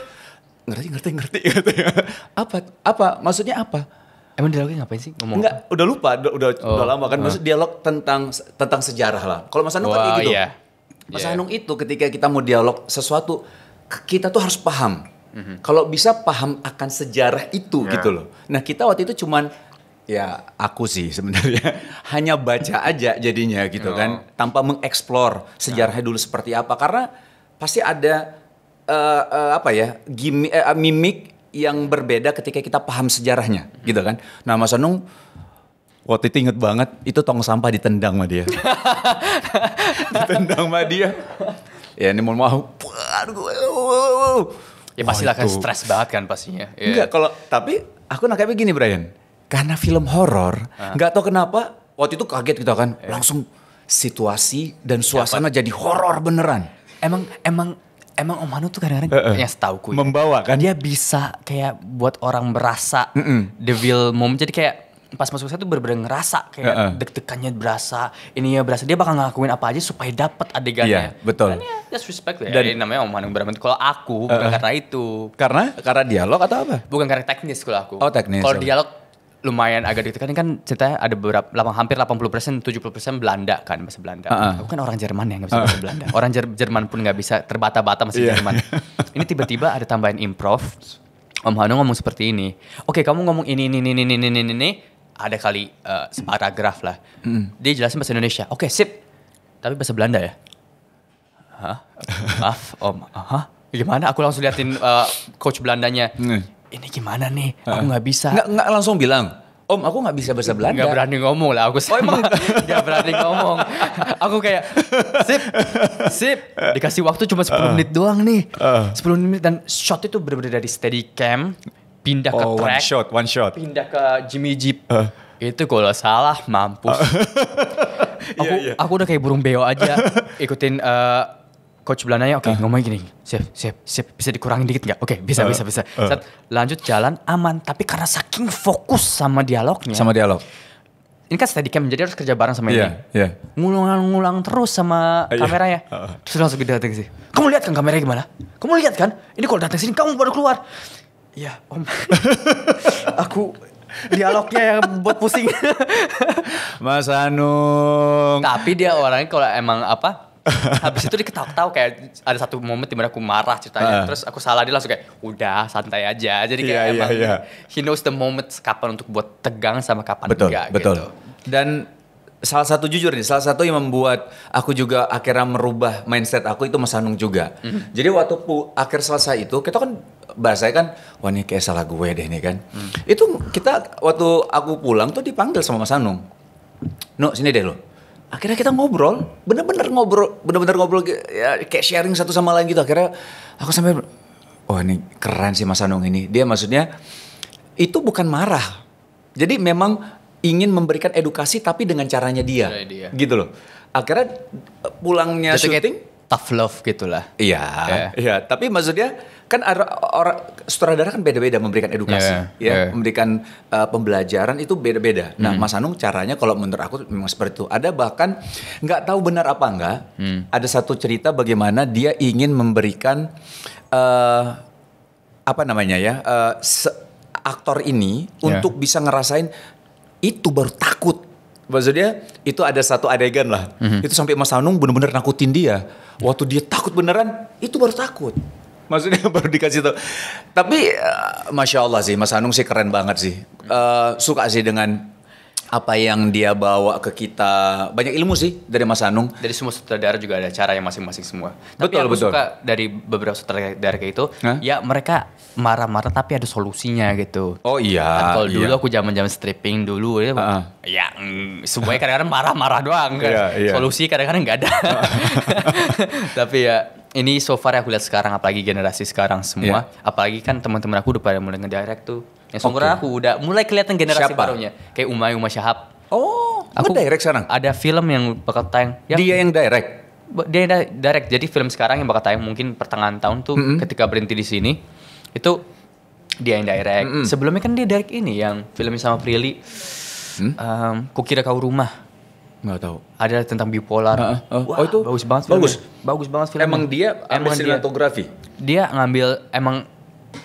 ngerti ngerti ngerti gitu. Ya. apa apa maksudnya apa emang dialognya ngapain sih ngomong Enggak, apa? udah lupa udah udah, oh. udah lama kan ah. maksud dialog tentang tentang sejarah lah kalau mas Anung kan wow, gitu yeah. mas yeah. Anung itu ketika kita mau dialog sesuatu kita tuh harus paham mm -hmm. kalau bisa paham akan sejarah itu yeah. gitu loh nah kita waktu itu cuman ya aku sih sebenarnya [laughs] hanya baca aja jadinya gitu kan, oh. kan tanpa mengeksplor sejarahnya dulu seperti apa karena pasti ada uh, uh, apa ya gimmick, uh, eh, mimik yang berbeda ketika kita paham sejarahnya gitu kan nah Mas Anung waktu itu inget banget itu tong sampah ditendang sama dia [laughs] ditendang sama dia ya ini mau mau ya pasti akan stres banget kan pastinya yeah. enggak kalau tapi aku nakapnya gini Brian karena film horor ah. nggak tahu kenapa waktu itu kaget kita gitu kan yeah. langsung situasi dan suasana Dapat. jadi horor beneran emang emang emang Om Hanu tuh kadang-kadang uh -uh. yang setauku ya, membawa kan dia bisa kayak buat orang merasa mm -mm. devil moment jadi kayak pas masuk saya tuh bener-bener ngerasa kayak uh -uh. deg-degannya berasa ya berasa dia bakal ngelakuin apa aja supaya dapat adegannya yeah, betul dan ya just respect ya. dari namanya Om Hanung berarti kalau aku uh -uh. bukan karena itu karena karena dialog atau apa bukan karena teknis kalau aku oh teknis kalau dialog lumayan agak deket kan ini kan ceritanya ada beberapa hampir 80% 70% Belanda kan bahasa Belanda. Uh-uh. Aku kan orang Jerman ya nggak bisa uh-uh. bahasa Belanda. Orang Jer- Jerman pun nggak bisa terbata-bata masih yeah. Jerman. ini tiba-tiba ada tambahan improv. Om Hanu ngomong seperti ini. Oke, okay, kamu ngomong ini ini ini ini ini ini ada kali uh, eh, separagraf lah. Mm. Dia jelasin bahasa Indonesia. Oke, okay, sip. Tapi bahasa Belanda ya. Hah? Maaf, Om. Aha. Gimana? Aku langsung liatin uh, coach Belandanya. Mm ini gimana nih? Aku nggak bisa. Nggak nggak langsung bilang. Om, aku gak bisa bahasa Belanda. Nggak berani ngomong lah aku. Oh emang [laughs] gak berani ngomong. Aku kayak sip, sip. Dikasih waktu cuma 10 uh, menit doang nih. Uh. 10 menit dan shot itu bener-bener dari steady cam pindah oh, ke track. One shot, one shot. Pindah ke Jimmy Jeep. Uh. Itu kalau salah mampus. Uh. [laughs] aku yeah, yeah. aku udah kayak burung beo aja [laughs] ikutin uh, coach Belandanya oke okay, uh. ngomong gini siap siap sip bisa dikurangin dikit nggak oke okay, bisa uh, bisa bisa uh. lanjut jalan aman tapi karena saking fokus sama dialognya sama dialog ini kan steadicam jadi harus kerja bareng sama yeah, ini yeah. ngulang-ngulang terus sama uh, kameranya yeah. uh. terus langsung datang sih kamu lihat kan kameranya gimana kamu lihat kan ini kalau dateng sini kamu baru keluar Ya om. [laughs] aku dialognya yang buat pusing. [laughs] Mas Anung. Tapi dia orangnya kalau emang apa? habis itu dia ketawa kayak ada satu momen dimana aku marah ceritanya. Uh. Terus aku salah dia langsung kayak udah santai aja. Jadi iya, kayak yeah, emang yeah, yeah. he knows the moment kapan untuk buat tegang sama kapan betul, enggak betul. gitu. Dan salah satu jujur nih, salah satu yang membuat aku juga akhirnya merubah mindset aku itu Mas Hanung juga. Mm. Jadi waktu pu, akhir selesai itu kita kan bahasanya kan wah ini kayak salah gue deh ini kan. Mm. Itu kita waktu aku pulang tuh dipanggil sama Mas Hanung. No, sini deh lo akhirnya kita ngobrol bener-bener ngobrol bener-bener ngobrol ya kayak sharing satu sama lain gitu akhirnya aku sampai oh ini keren sih Mas Anung ini dia maksudnya itu bukan marah jadi memang ingin memberikan edukasi tapi dengan caranya dia, iya, gitu loh akhirnya e, pulangnya Just syuting tough love gitulah iya yeah. iya yeah. tapi maksudnya kan ada orang sutradara kan beda-beda memberikan edukasi yeah, ya yeah. memberikan uh, pembelajaran itu beda-beda. Nah, mm-hmm. Mas Anung caranya kalau menurut aku memang seperti itu. Ada bahkan nggak tahu benar apa enggak, mm. ada satu cerita bagaimana dia ingin memberikan uh, apa namanya ya uh, aktor ini yeah. untuk bisa ngerasain itu baru takut. Maksudnya itu ada satu adegan lah. Mm -hmm. Itu sampai Mas Anung benar-benar nakutin dia. Waktu dia takut beneran, itu baru takut maksudnya [laughs] baru dikasih tau. Tapi uh, masya Allah sih, Mas Anung sih keren banget sih. Uh, suka sih dengan apa yang dia bawa ke kita banyak ilmu sih dari Mas Anung dari semua sutradara juga ada cara yang masing-masing semua tapi betul, aku betul. suka dari beberapa sutradara kayak itu Huh? ya mereka marah-marah tapi ada solusinya gitu oh iya kan kalau dulu iya. aku zaman jaman stripping dulu ya, uh-uh. ya mm, semuanya kadang-kadang marah-marah doang kan yeah, yeah. solusi kadang-kadang nggak ada [laughs] tapi ya ini so far aku lihat sekarang apalagi generasi sekarang semua yeah. apalagi kan teman-teman aku udah pada mulai ngedirect tuh yang seumuran aku udah mulai kelihatan generasi Siapa? barunya kayak Umay Umay Syahab oh aku direct sekarang ada film yang bakal tayang ya, dia yang direct dia yang direct jadi film sekarang yang bakal tayang mungkin pertengahan tahun tuh mm -hmm. ketika berhenti di sini itu dia yang direct mm -hmm. sebelumnya kan dia direct ini yang filmnya sama Prilly hmm? um, Kukira Kau Rumah Nggak tahu. Ada tentang bipolar. Uh, uh, Wah, oh itu bagus banget. Bagus. Filmnya. Bagus banget filmnya. Emang dia emang sinematografi. Dia, dia ngambil emang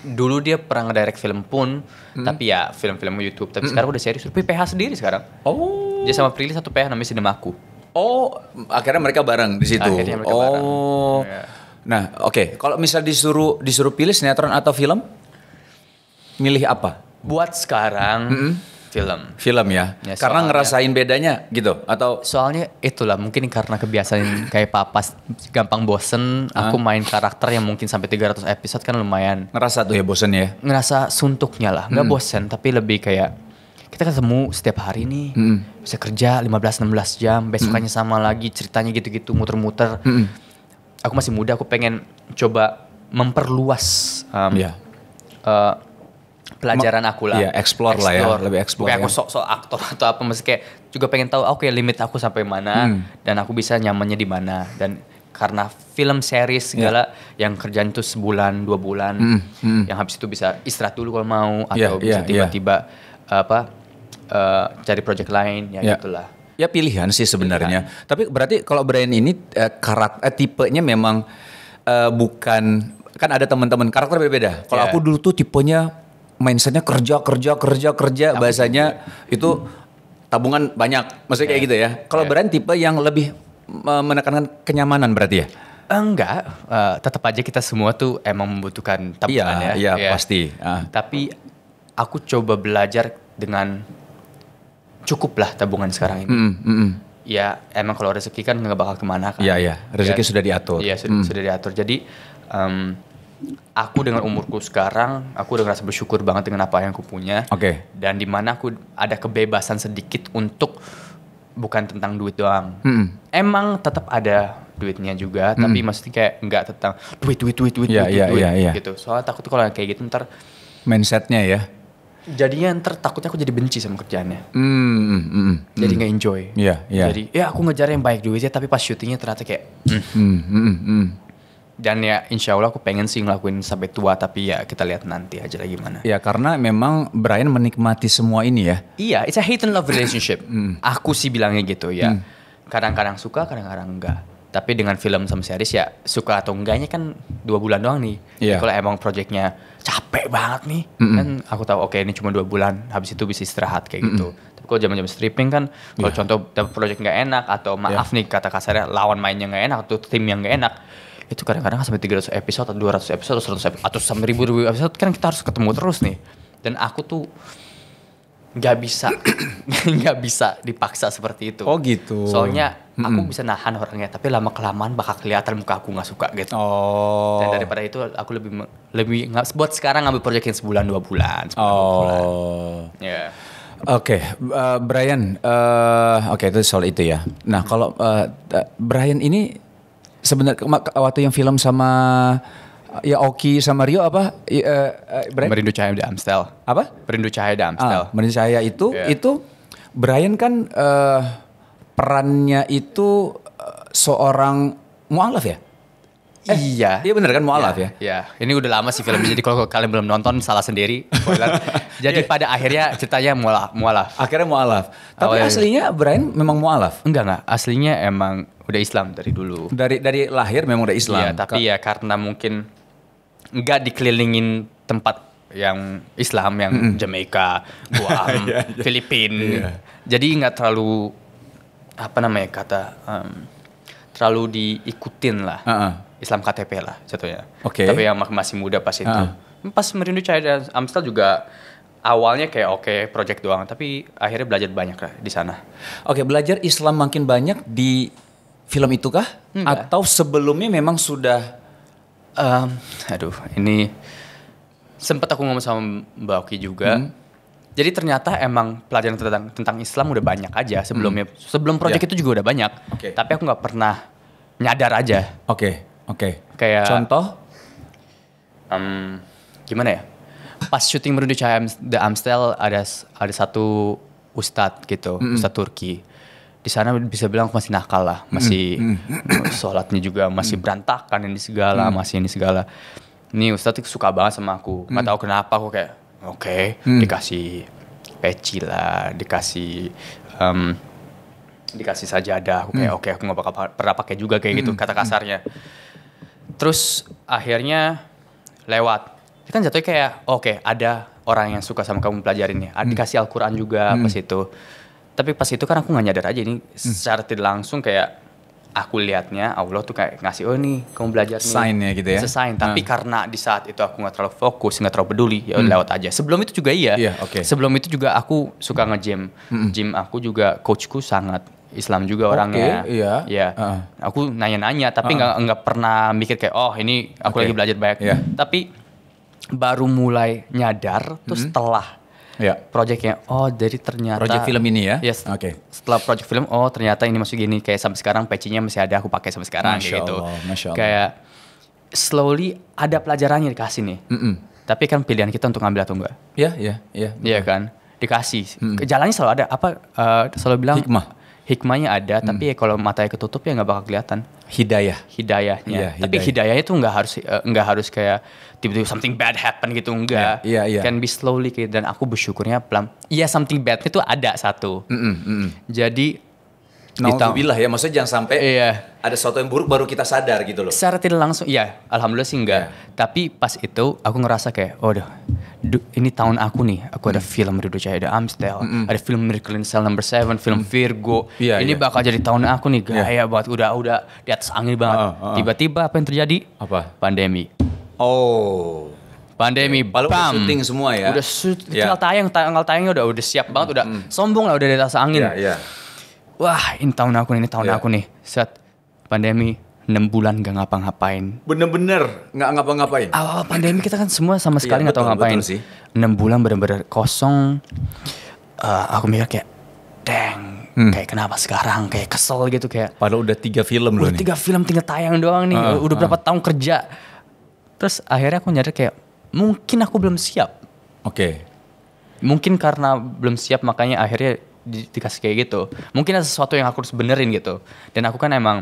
dulu dia pernah ngedirect film pun, hmm. tapi ya film-film YouTube. Tapi hmm. sekarang udah serius. Tapi PH sendiri sekarang. Oh. Dia sama Prilly satu PH namanya Sinemaku. Oh, akhirnya mereka bareng di situ. Akhirnya mereka oh. bareng. Ya. Nah, oke. Okay. Kalau misal disuruh disuruh pilih sinetron atau film, milih apa? Buat sekarang. Mm -hmm Film. Film ya. ya soalnya, karena ngerasain bedanya gitu atau Soalnya itulah mungkin karena kebiasaan kayak papa gampang bosen, huh? aku main karakter yang mungkin sampai 300 episode kan lumayan. Ngerasa tuh ya bosen ya? Ngerasa suntuknya lah, nggak hmm. bosen tapi lebih kayak kita ketemu setiap hari nih hmm. bisa kerja 15-16 jam besokannya hmm. sama lagi ceritanya gitu-gitu muter-muter hmm. aku masih muda aku pengen coba memperluas um, yeah. uh, pelajaran aku lah. Iya, explore, explore. lah ya, lebih explore. Kayak ya. aku sok-sok aktor [laughs] atau apa, mesti kayak juga pengen tahu ah, oke okay, limit aku sampai mana hmm. dan aku bisa nyamannya di mana dan karena film series segala yeah. yang kerjaan itu sebulan dua bulan mm, mm. yang habis itu bisa istirahat dulu kalau mau iya, atau yeah, bisa iya. tiba-tiba yeah. apa uh, cari project lain ya yeah. gitulah ya pilihan sih sebenarnya pilihan. tapi berarti kalau brand ini uh, eh, karakter uh, tipenya memang uh, bukan kan ada teman-teman karakter berbeda kalau yeah. aku dulu tuh tipenya mindsetnya kerja kerja kerja kerja Tapi bahasanya gitu ya. itu tabungan banyak maksudnya yeah. kayak ya. gitu ya kalau yeah. brand tipe yang lebih menekankan kenyamanan berarti ya enggak uh, eh, tetap aja kita semua tuh emang membutuhkan iya, tabungan yeah, ya iya yeah. pasti uh. tapi aku coba belajar dengan cukuplah tabungan sekarang ini mm -mm, mm -mm. ya emang kalau rezeki kan nggak bakal kemana kan Iya yeah, iya rezeki ya, sudah diatur iya sudah, mm. sudah diatur jadi um, aku dengan umurku sekarang, aku udah ngerasa bersyukur banget dengan apa yang aku punya. Oke. Okay. Dan dimana aku ada kebebasan sedikit untuk bukan tentang duit doang. Hmm. Emang tetap ada duitnya juga, hmm. tapi maksudnya kayak nggak tentang duit, duit, duit, duit, yeah, duit, yeah, duit, yeah, yeah. gitu. Soalnya takut kalau kayak gitu ntar mindsetnya ya. Jadinya ntar takutnya aku jadi benci sama kerjaannya. Hmm, mm, mm, jadi nggak enjoy. ya yeah, Yeah. Jadi ya aku ngejar yang baik duitnya, tapi pas syutingnya ternyata kayak. Mm. Mm, mm, mm dan ya insya Allah aku pengen sih ngelakuin sampai tua tapi ya kita lihat nanti aja lah gimana ya karena memang Brian menikmati semua ini ya iya it's a hate and love relationship [clears throat] mm. aku sih bilangnya gitu ya hmm. kadang-kadang mm. suka kadang-kadang enggak tapi dengan film sama series ya suka atau enggaknya kan dua bulan doang nih yeah. kalau emang projectnya capek banget nih mm -mm. kan aku tahu oke okay, ini cuma dua bulan habis itu bisa istirahat kayak mm -mm. gitu tapi kalau zaman-zaman stripping kan kalau yeah. contoh project nggak enak atau maaf iya. yeah. nih kata kasarnya lawan mainnya nggak enak atau tim yang nggak enak itu kadang-kadang sampai 300 episode atau 200 episode atau 100 episode atau sampai ribu ribu episode kan kita harus ketemu terus nih dan aku tuh nggak bisa [clears throat] nggak bisa dipaksa seperti itu oh gitu soalnya hmm aku bisa nahan orangnya tapi lama kelamaan bakal kelihatan muka aku nggak suka gitu oh dan daripada itu aku lebih lebih nggak buat sekarang ngambil proyek yang sebulan dua bulan sebulan, oh ya Yeah. Oke, okay, uh, eh, Brian. Uh, Oke, okay, itu soal itu ya. Nah, kalau uh, Brian ini sebenarnya waktu yang film sama eh, ya Oki sama Rio apa? Ya, uh, Merindu Cahaya di Amstel. Apa? Merindu Cahaya di Amstel. Ah, Merindu Cahaya itu yeah. itu Brian kan uh, perannya itu uh, seorang mualaf ya? Eh, iya. Iya bener kan mualaf ya, ya? Iya. Ini udah lama sih filmnya jadi kalau kalian belum nonton salah sendiri. [laughs] jadi iya. pada akhirnya ceritanya mualaf, mualaf. Akhirnya mualaf. Tapi oh, iya. aslinya Brian memang mualaf. Enggak enggak, aslinya emang udah Islam dari dulu. Dari dari lahir memang udah Islam. Iya, tapi Ka ya karena mungkin enggak dikelilingin tempat yang Islam yang mm -hmm. Jamaika, [laughs] Guam, iya, Filipina. yeah. Jadi enggak terlalu apa namanya kata um, terlalu diikutin lah. Uh -uh. Islam KTP lah contohnya Oke. Okay. Tapi yang masih muda pas itu. Uh -uh. Pas merindu cahaya Amstel juga awalnya kayak oke okay, project doang, tapi akhirnya belajar banyak lah di sana. Oke, okay, belajar Islam makin banyak di film itu kah? Enggak. Atau sebelumnya memang sudah um, aduh, ini sempat aku ngomong sama Mbak Oki juga. Hmm. Jadi ternyata emang pelajaran tentang tentang Islam udah banyak aja sebelumnya. Hmm. Sebelum project yeah. itu juga udah banyak. Okay. Tapi aku nggak pernah nyadar aja. Oke, okay, oke. Okay. Kayak contoh um, gimana ya? Pas syuting menuju Cahaya The Amstel ada ada satu ustadz gitu, mm -hmm. ustadz Turki. Di sana bisa bilang aku masih nakal lah, masih mm -hmm. [clears throat] sholatnya juga masih mm -hmm. berantakan ini segala, mm -hmm. masih ini segala. Nih ustadz suka banget sama aku, mm -hmm. tahu kenapa aku kayak oke okay, mm dikasih peci lah, dikasih um, dikasih saja ada aku kayak hmm. oke okay, aku nggak bakal pernah pakai juga kayak gitu hmm. kata hmm. kasarnya terus akhirnya lewat kan jatuhnya kayak oke okay, ada orang yang suka sama kamu pelajarin ya dikasih Al-Quran juga pas itu tapi pas itu kan aku nggak nyadar aja ini secara tidak langsung kayak aku liatnya Allah tuh kayak ngasih oh nih kamu belajar nih. Sign ya gitu ya. Sign. Tapi hmm. karena di saat itu aku nggak terlalu fokus, nggak terlalu peduli, ya hmm. lewat aja. Sebelum itu juga iya. yeah, Okay. Sebelum itu juga aku suka nge-gym. Hmm. Gym aku juga coachku sangat Islam juga orangnya. Iya. iya. Ya. Uh. Aku nanya-nanya tapi ah. nggak uh. nggak pernah mikir kayak oh ini aku okay. lagi belajar banyak. Yeah. Tapi baru mulai nyadar hmm. terus setelah yeah. proyeknya oh jadi ternyata proyek film ini ya. Yes. Oke. Okay. Setelah proyek film oh ternyata ini masih gini kayak sampai sekarang pecinya masih ada aku pakai sampai sekarang gitu. Masya gitu. Allah, Masya Allah. Kayak slowly ada pelajarannya dikasih nih. Mm -mm. Tapi kan pilihan kita untuk ngambil atau enggak. Iya, yeah, iya, iya. iya kan? Dikasih. Mm -mm. Jalannya selalu ada apa uh, selalu bilang hikmah hikmahnya ada hmm. tapi ya kalau matanya ketutup ya nggak bakal kelihatan hidayah hidayahnya yeah, hidayah. tapi hidayah itu nggak harus eh, nggak uh, harus kayak tiba-tiba something bad happen gitu enggak yeah, yeah, yeah. can be slowly kayak gitu. dan aku bersyukurnya pelan iya something bad itu ada satu mm -mm, mm -mm. jadi Ditambah ya, maksudnya jangan sampai iya. ada sesuatu yang buruk baru kita sadar gitu loh. Secara tidak langsung, ya alhamdulillah sih enggak. Yeah. Tapi pas itu aku ngerasa kayak, oh duh, ini tahun aku nih. Aku mm. ada hmm. film Ridho Cahaya ada Amstel, mm -mm. ada film Miracle in Cell Number Seven, film mm. Virgo. Yeah, ini yeah. bakal jadi tahun aku nih, iya. gaya yeah. banget. Udah udah di atas angin banget. Ah, ah, ah. Tiba-tiba uh, uh, uh. apa yang terjadi? Apa? Pandemi. Oh pandemi Lalu bam udah syuting semua ya udah syuting iya. yeah. tayang tanggal tayangnya udah udah siap banget udah mm. sombong lah udah di atas angin yeah, yeah wah ini tahun aku nih, ini tahun yeah. aku nih. Set pandemi 6 bulan gak ngapa-ngapain. Bener-bener gak ngapa-ngapain. Awal pandemi kita kan semua sama iya, sekali yeah, gak tau ngapain. Betul sih. 6 bulan bener-bener kosong. Uh, aku mikir kayak, dang, hmm. kayak kenapa sekarang? Kayak kesel gitu kayak. Padahal udah tiga film loh. Udah tiga film tinggal tayang doang nih. Uh, udah uh. berapa tahun kerja. Terus akhirnya aku nyadar kayak, mungkin aku belum siap. Oke. Okay. Mungkin karena belum siap makanya akhirnya di, dikasih kayak gitu mungkin ada sesuatu yang aku harus benerin gitu dan aku kan emang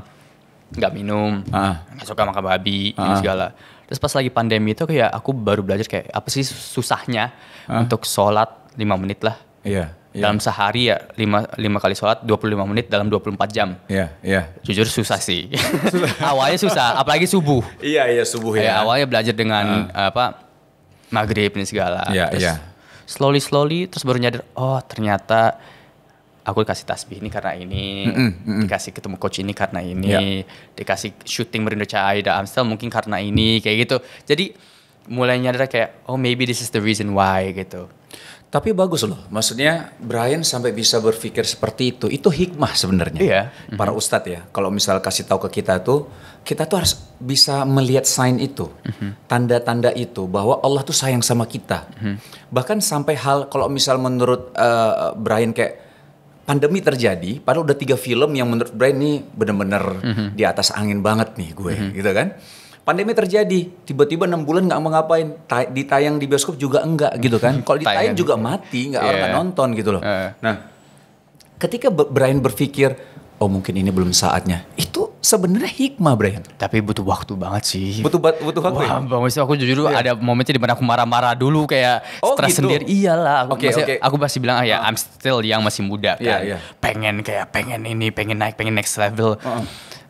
nggak minum ah. nggak uh. suka makan babi uh. ini ah. segala terus pas lagi pandemi itu kayak aku baru belajar kayak apa sih susahnya uh. untuk sholat lima menit lah yeah, yeah. dalam sehari ya lima lima kali sholat 25 menit dalam 24 jam yeah, yeah. jujur susah sih [laughs] awalnya susah apalagi subuh iya yeah, iya yeah, subuh ya yeah. awalnya belajar dengan uh. apa maghrib ini segala yeah, iya. yeah. slowly slowly terus baru nyadar oh ternyata aku dikasih tasbih ini karena ini, mm -mm, mm -mm. dikasih ketemu coach ini karena ini, yeah. dikasih syuting merindu Cahaya Amstel mungkin karena ini kayak gitu. Jadi mulainya adalah kayak oh maybe this is the reason why gitu. Tapi bagus loh, maksudnya Brian sampai bisa berpikir seperti itu. Itu hikmah sebenarnya. Iya. Para mm ustadz ya, kalau misal kasih tahu ke kita tuh, kita tuh harus bisa melihat sign itu, mm-hmm. tanda-tanda mm-hmm. itu bahwa Allah tuh sayang sama kita. Mm-hmm. Bahkan sampai hal kalau misal menurut uh, Brian kayak pandemi terjadi, padahal udah tiga film yang menurut Brian ini bener-bener mm-hmm. di atas angin banget nih gue, mm-hmm. gitu kan? Pandemi terjadi, tiba-tiba enam bulan nggak mau ngapain, Ta- ditayang di bioskop juga enggak, gitu kan? [laughs] Kalau ditayang juga gitu. mati, nggak yeah. orang iya. nonton gitu loh. Uh. Nah, ketika Brian berpikir oh mungkin ini belum saatnya. Itu sebenarnya hikmah Brian. Tapi butuh waktu banget sih. Butuh butuh waktu. Ya? Wah, ya? Bang aku jujur yeah. ada momennya di mana aku marah-marah dulu kayak oh, stres gitu. sendiri. Iyalah, aku okay, masih okay. aku masih bilang ah ya uh. I'm still yang masih muda iya, kan. Yeah, yeah. Pengen kayak pengen ini, pengen naik, pengen next level. Uh -uh.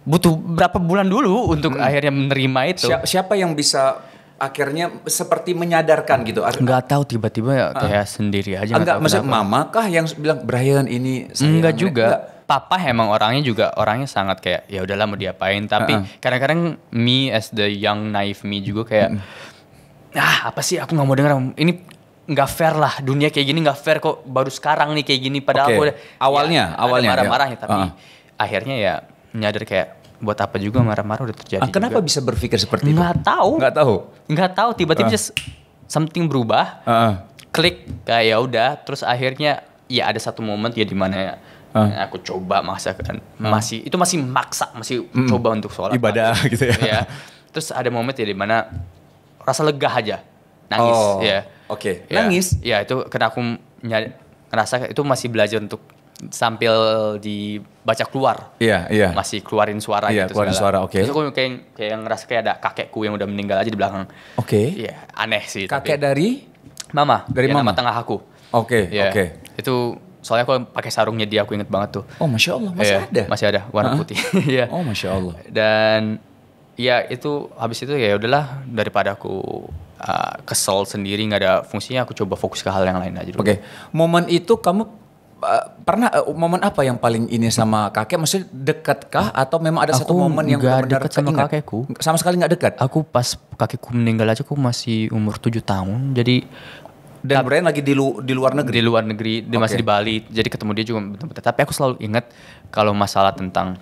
Butuh berapa bulan dulu untuk hmm. akhirnya menerima itu. Siapa yang bisa akhirnya seperti menyadarkan gitu. Enggak tahu tiba-tiba ya kayak uh. sendiri aja. Enggak, ah, maksudnya mama kah yang bilang Brian ini Enggak juga. Enggak papa emang orangnya juga orangnya sangat kayak ya udahlah mau diapain tapi uh-uh. me as the young naive me juga kayak uh-uh. ah apa sih aku nggak mau dengar ini nggak fair lah dunia kayak gini nggak fair kok baru sekarang nih kayak gini padahal okay. aku awalnya ya, awalnya marah-marahnya ya. tapi uh-uh. akhirnya ya nyadar kayak buat apa juga marah-marah udah terjadi. Ah, kenapa juga. bisa berpikir seperti itu? Nggak tahu. Nggak tahu. Nggak tahu tiba-tiba uh. just something berubah. Uh. Klik kayak ya udah terus akhirnya ya ada satu momen ya di dimana ya uh. aku coba maksa kan uh. masih itu masih maksa masih mm. coba untuk sholat ibadah kan. gitu ya. ya terus ada momen ya di mana rasa lega aja nangis oh, ya oke okay. ya, nangis ya itu karena aku nyari, ngerasa itu masih belajar untuk sambil dibaca keluar. Iya, yeah, iya. Yeah. Masih keluarin suara yeah, gitu. keluarin suara, oke. Okay. Terus aku kayak kayak ngerasa kayak ada kakekku yang udah meninggal aja di belakang. Oke. Okay. Iya, aneh sih. Kakek tapi. dari mama. Dari ya, mama. tengah aku. Oke, okay, ya, oke. Okay. Itu soalnya aku pakai sarungnya dia aku inget banget tuh oh masya allah masih yeah, ada masih ada warna huh putih [laughs] yeah. oh masya allah dan ya itu habis itu ya udahlah daripada aku uh, kesel sendiri nggak ada fungsinya aku coba fokus ke hal yang lain aja oke okay. momen itu kamu uh, pernah uh, momen apa yang paling ini sama kakek maksudnya dekatkah atau memang ada aku satu momen yang benar dekat sama kakekku sama sekali nggak dekat aku pas kakekku meninggal aja aku masih umur 7 tahun jadi dan Brian lagi di, lu, di luar negeri. Di luar negeri, dia okay. masih di Bali. Jadi ketemu dia juga betul-betul Tapi aku selalu ingat kalau masalah tentang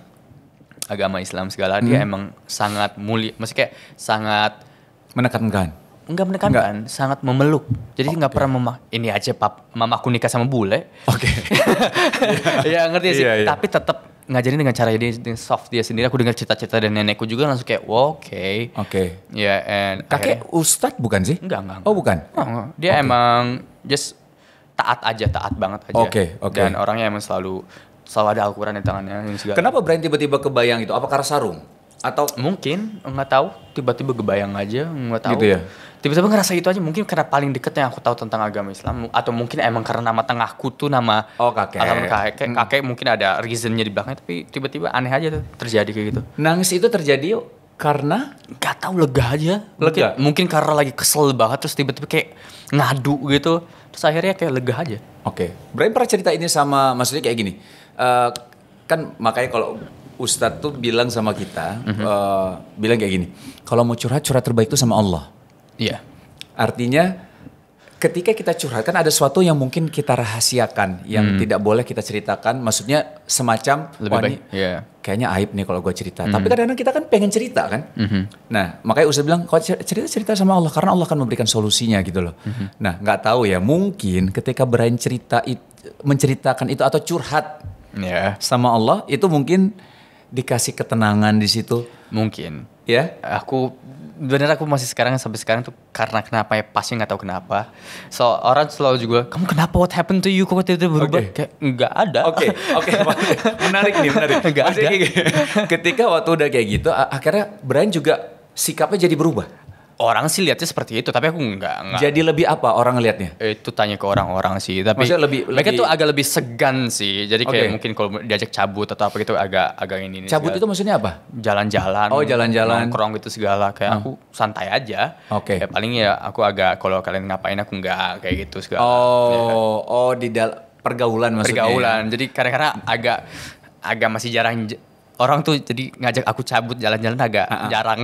agama Islam segala hmm. dia emang sangat mulia, masih kayak sangat menekankan. Enggak menekankan, enggak. sangat memeluk. Jadi nggak okay. pernah mama ini aja pap mamaku nikah sama bule. Oke. Okay. [laughs] ya ngerti sih. Yeah, yeah. Tapi tetap ngajarin dengan cara dia dengan soft dia sendiri. Aku dengar cerita-cerita dari nenekku juga langsung kayak, wow, oke. Okay. Oke. Okay. Ya, yeah, and kakek ustadz ustad bukan sih? Enggak, enggak. Oh, enggak. Oh, bukan. Oh, enggak. Dia okay. emang just taat aja, taat banget aja. Oke, okay, oke. Okay. Dan orangnya emang selalu selalu ada alquran quran di tangannya. Kenapa brand tiba-tiba kebayang itu? Apa karena sarung? atau mungkin nggak tahu tiba-tiba kebayang aja nggak tahu gitu ya tiba-tiba ngerasa itu aja mungkin karena paling deket yang aku tahu tentang agama Islam atau mungkin emang karena nama tengahku tuh nama oh kakek agama kakek kakek mungkin ada reasonnya di belakangnya tapi tiba-tiba aneh aja tuh terjadi kayak gitu nangis itu terjadi yuk karena nggak tahu lega aja mungkin, mungkin karena lagi kesel banget terus tiba-tiba kayak ngadu gitu terus akhirnya kayak lega aja oke okay. Brian pernah cerita ini sama maksudnya kayak gini uh, kan makanya kalau Ustadz tuh bilang sama kita, mm -hmm. uh, bilang kayak gini, kalau mau curhat, curhat terbaik itu sama Allah. Iya. Yeah. Artinya ketika kita curhat kan ada sesuatu yang mungkin kita rahasiakan yang hmm. tidak boleh kita ceritakan maksudnya semacam Lebih wah baik. Nih, yeah. kayaknya aib nih kalau gue cerita mm tapi kadang-kadang kita kan pengen cerita kan mm hmm. nah makanya Ustadz bilang kalau cerita cerita sama Allah karena Allah akan memberikan solusinya gitu loh mm hmm. nah nggak tahu ya mungkin ketika berani cerita menceritakan itu atau curhat yeah. sama Allah itu mungkin dikasih ketenangan di situ? Mungkin. Ya? Aku benar-benar aku masih sekarang sampai sekarang tuh karena kenapa ya pasti nggak tahu kenapa. So orang selalu juga kamu kenapa what happened to you kok tiba-tiba berubah? Okay. Kayak nggak ada. Oke okay. oke okay. [laughs] menarik nih menarik. [laughs] nggak ada. ketika waktu udah kayak gitu akhirnya Brian juga sikapnya jadi berubah. Orang sih lihatnya seperti itu, tapi aku enggak, enggak. Jadi lebih apa orang lihatnya? Itu tanya ke orang-orang sih, tapi Maksudnya lebih, mereka lebih... tuh agak lebih segan sih. Jadi kayak okay. mungkin kalau diajak cabut atau apa gitu agak agak ini. ini cabut segala. itu maksudnya apa? Jalan-jalan. Oh jalan-jalan. Nongkrong gitu segala kayak hmm. aku santai aja. Oke. Okay. Ya, paling ya aku agak kalau kalian ngapain aku enggak kayak gitu segala. Oh ya kan? oh di dalam pergaulan maksudnya. Ya. Pergaulan. Jadi karena karena agak agak masih jarang orang tuh jadi ngajak aku cabut jalan-jalan agak uh -uh. jarang.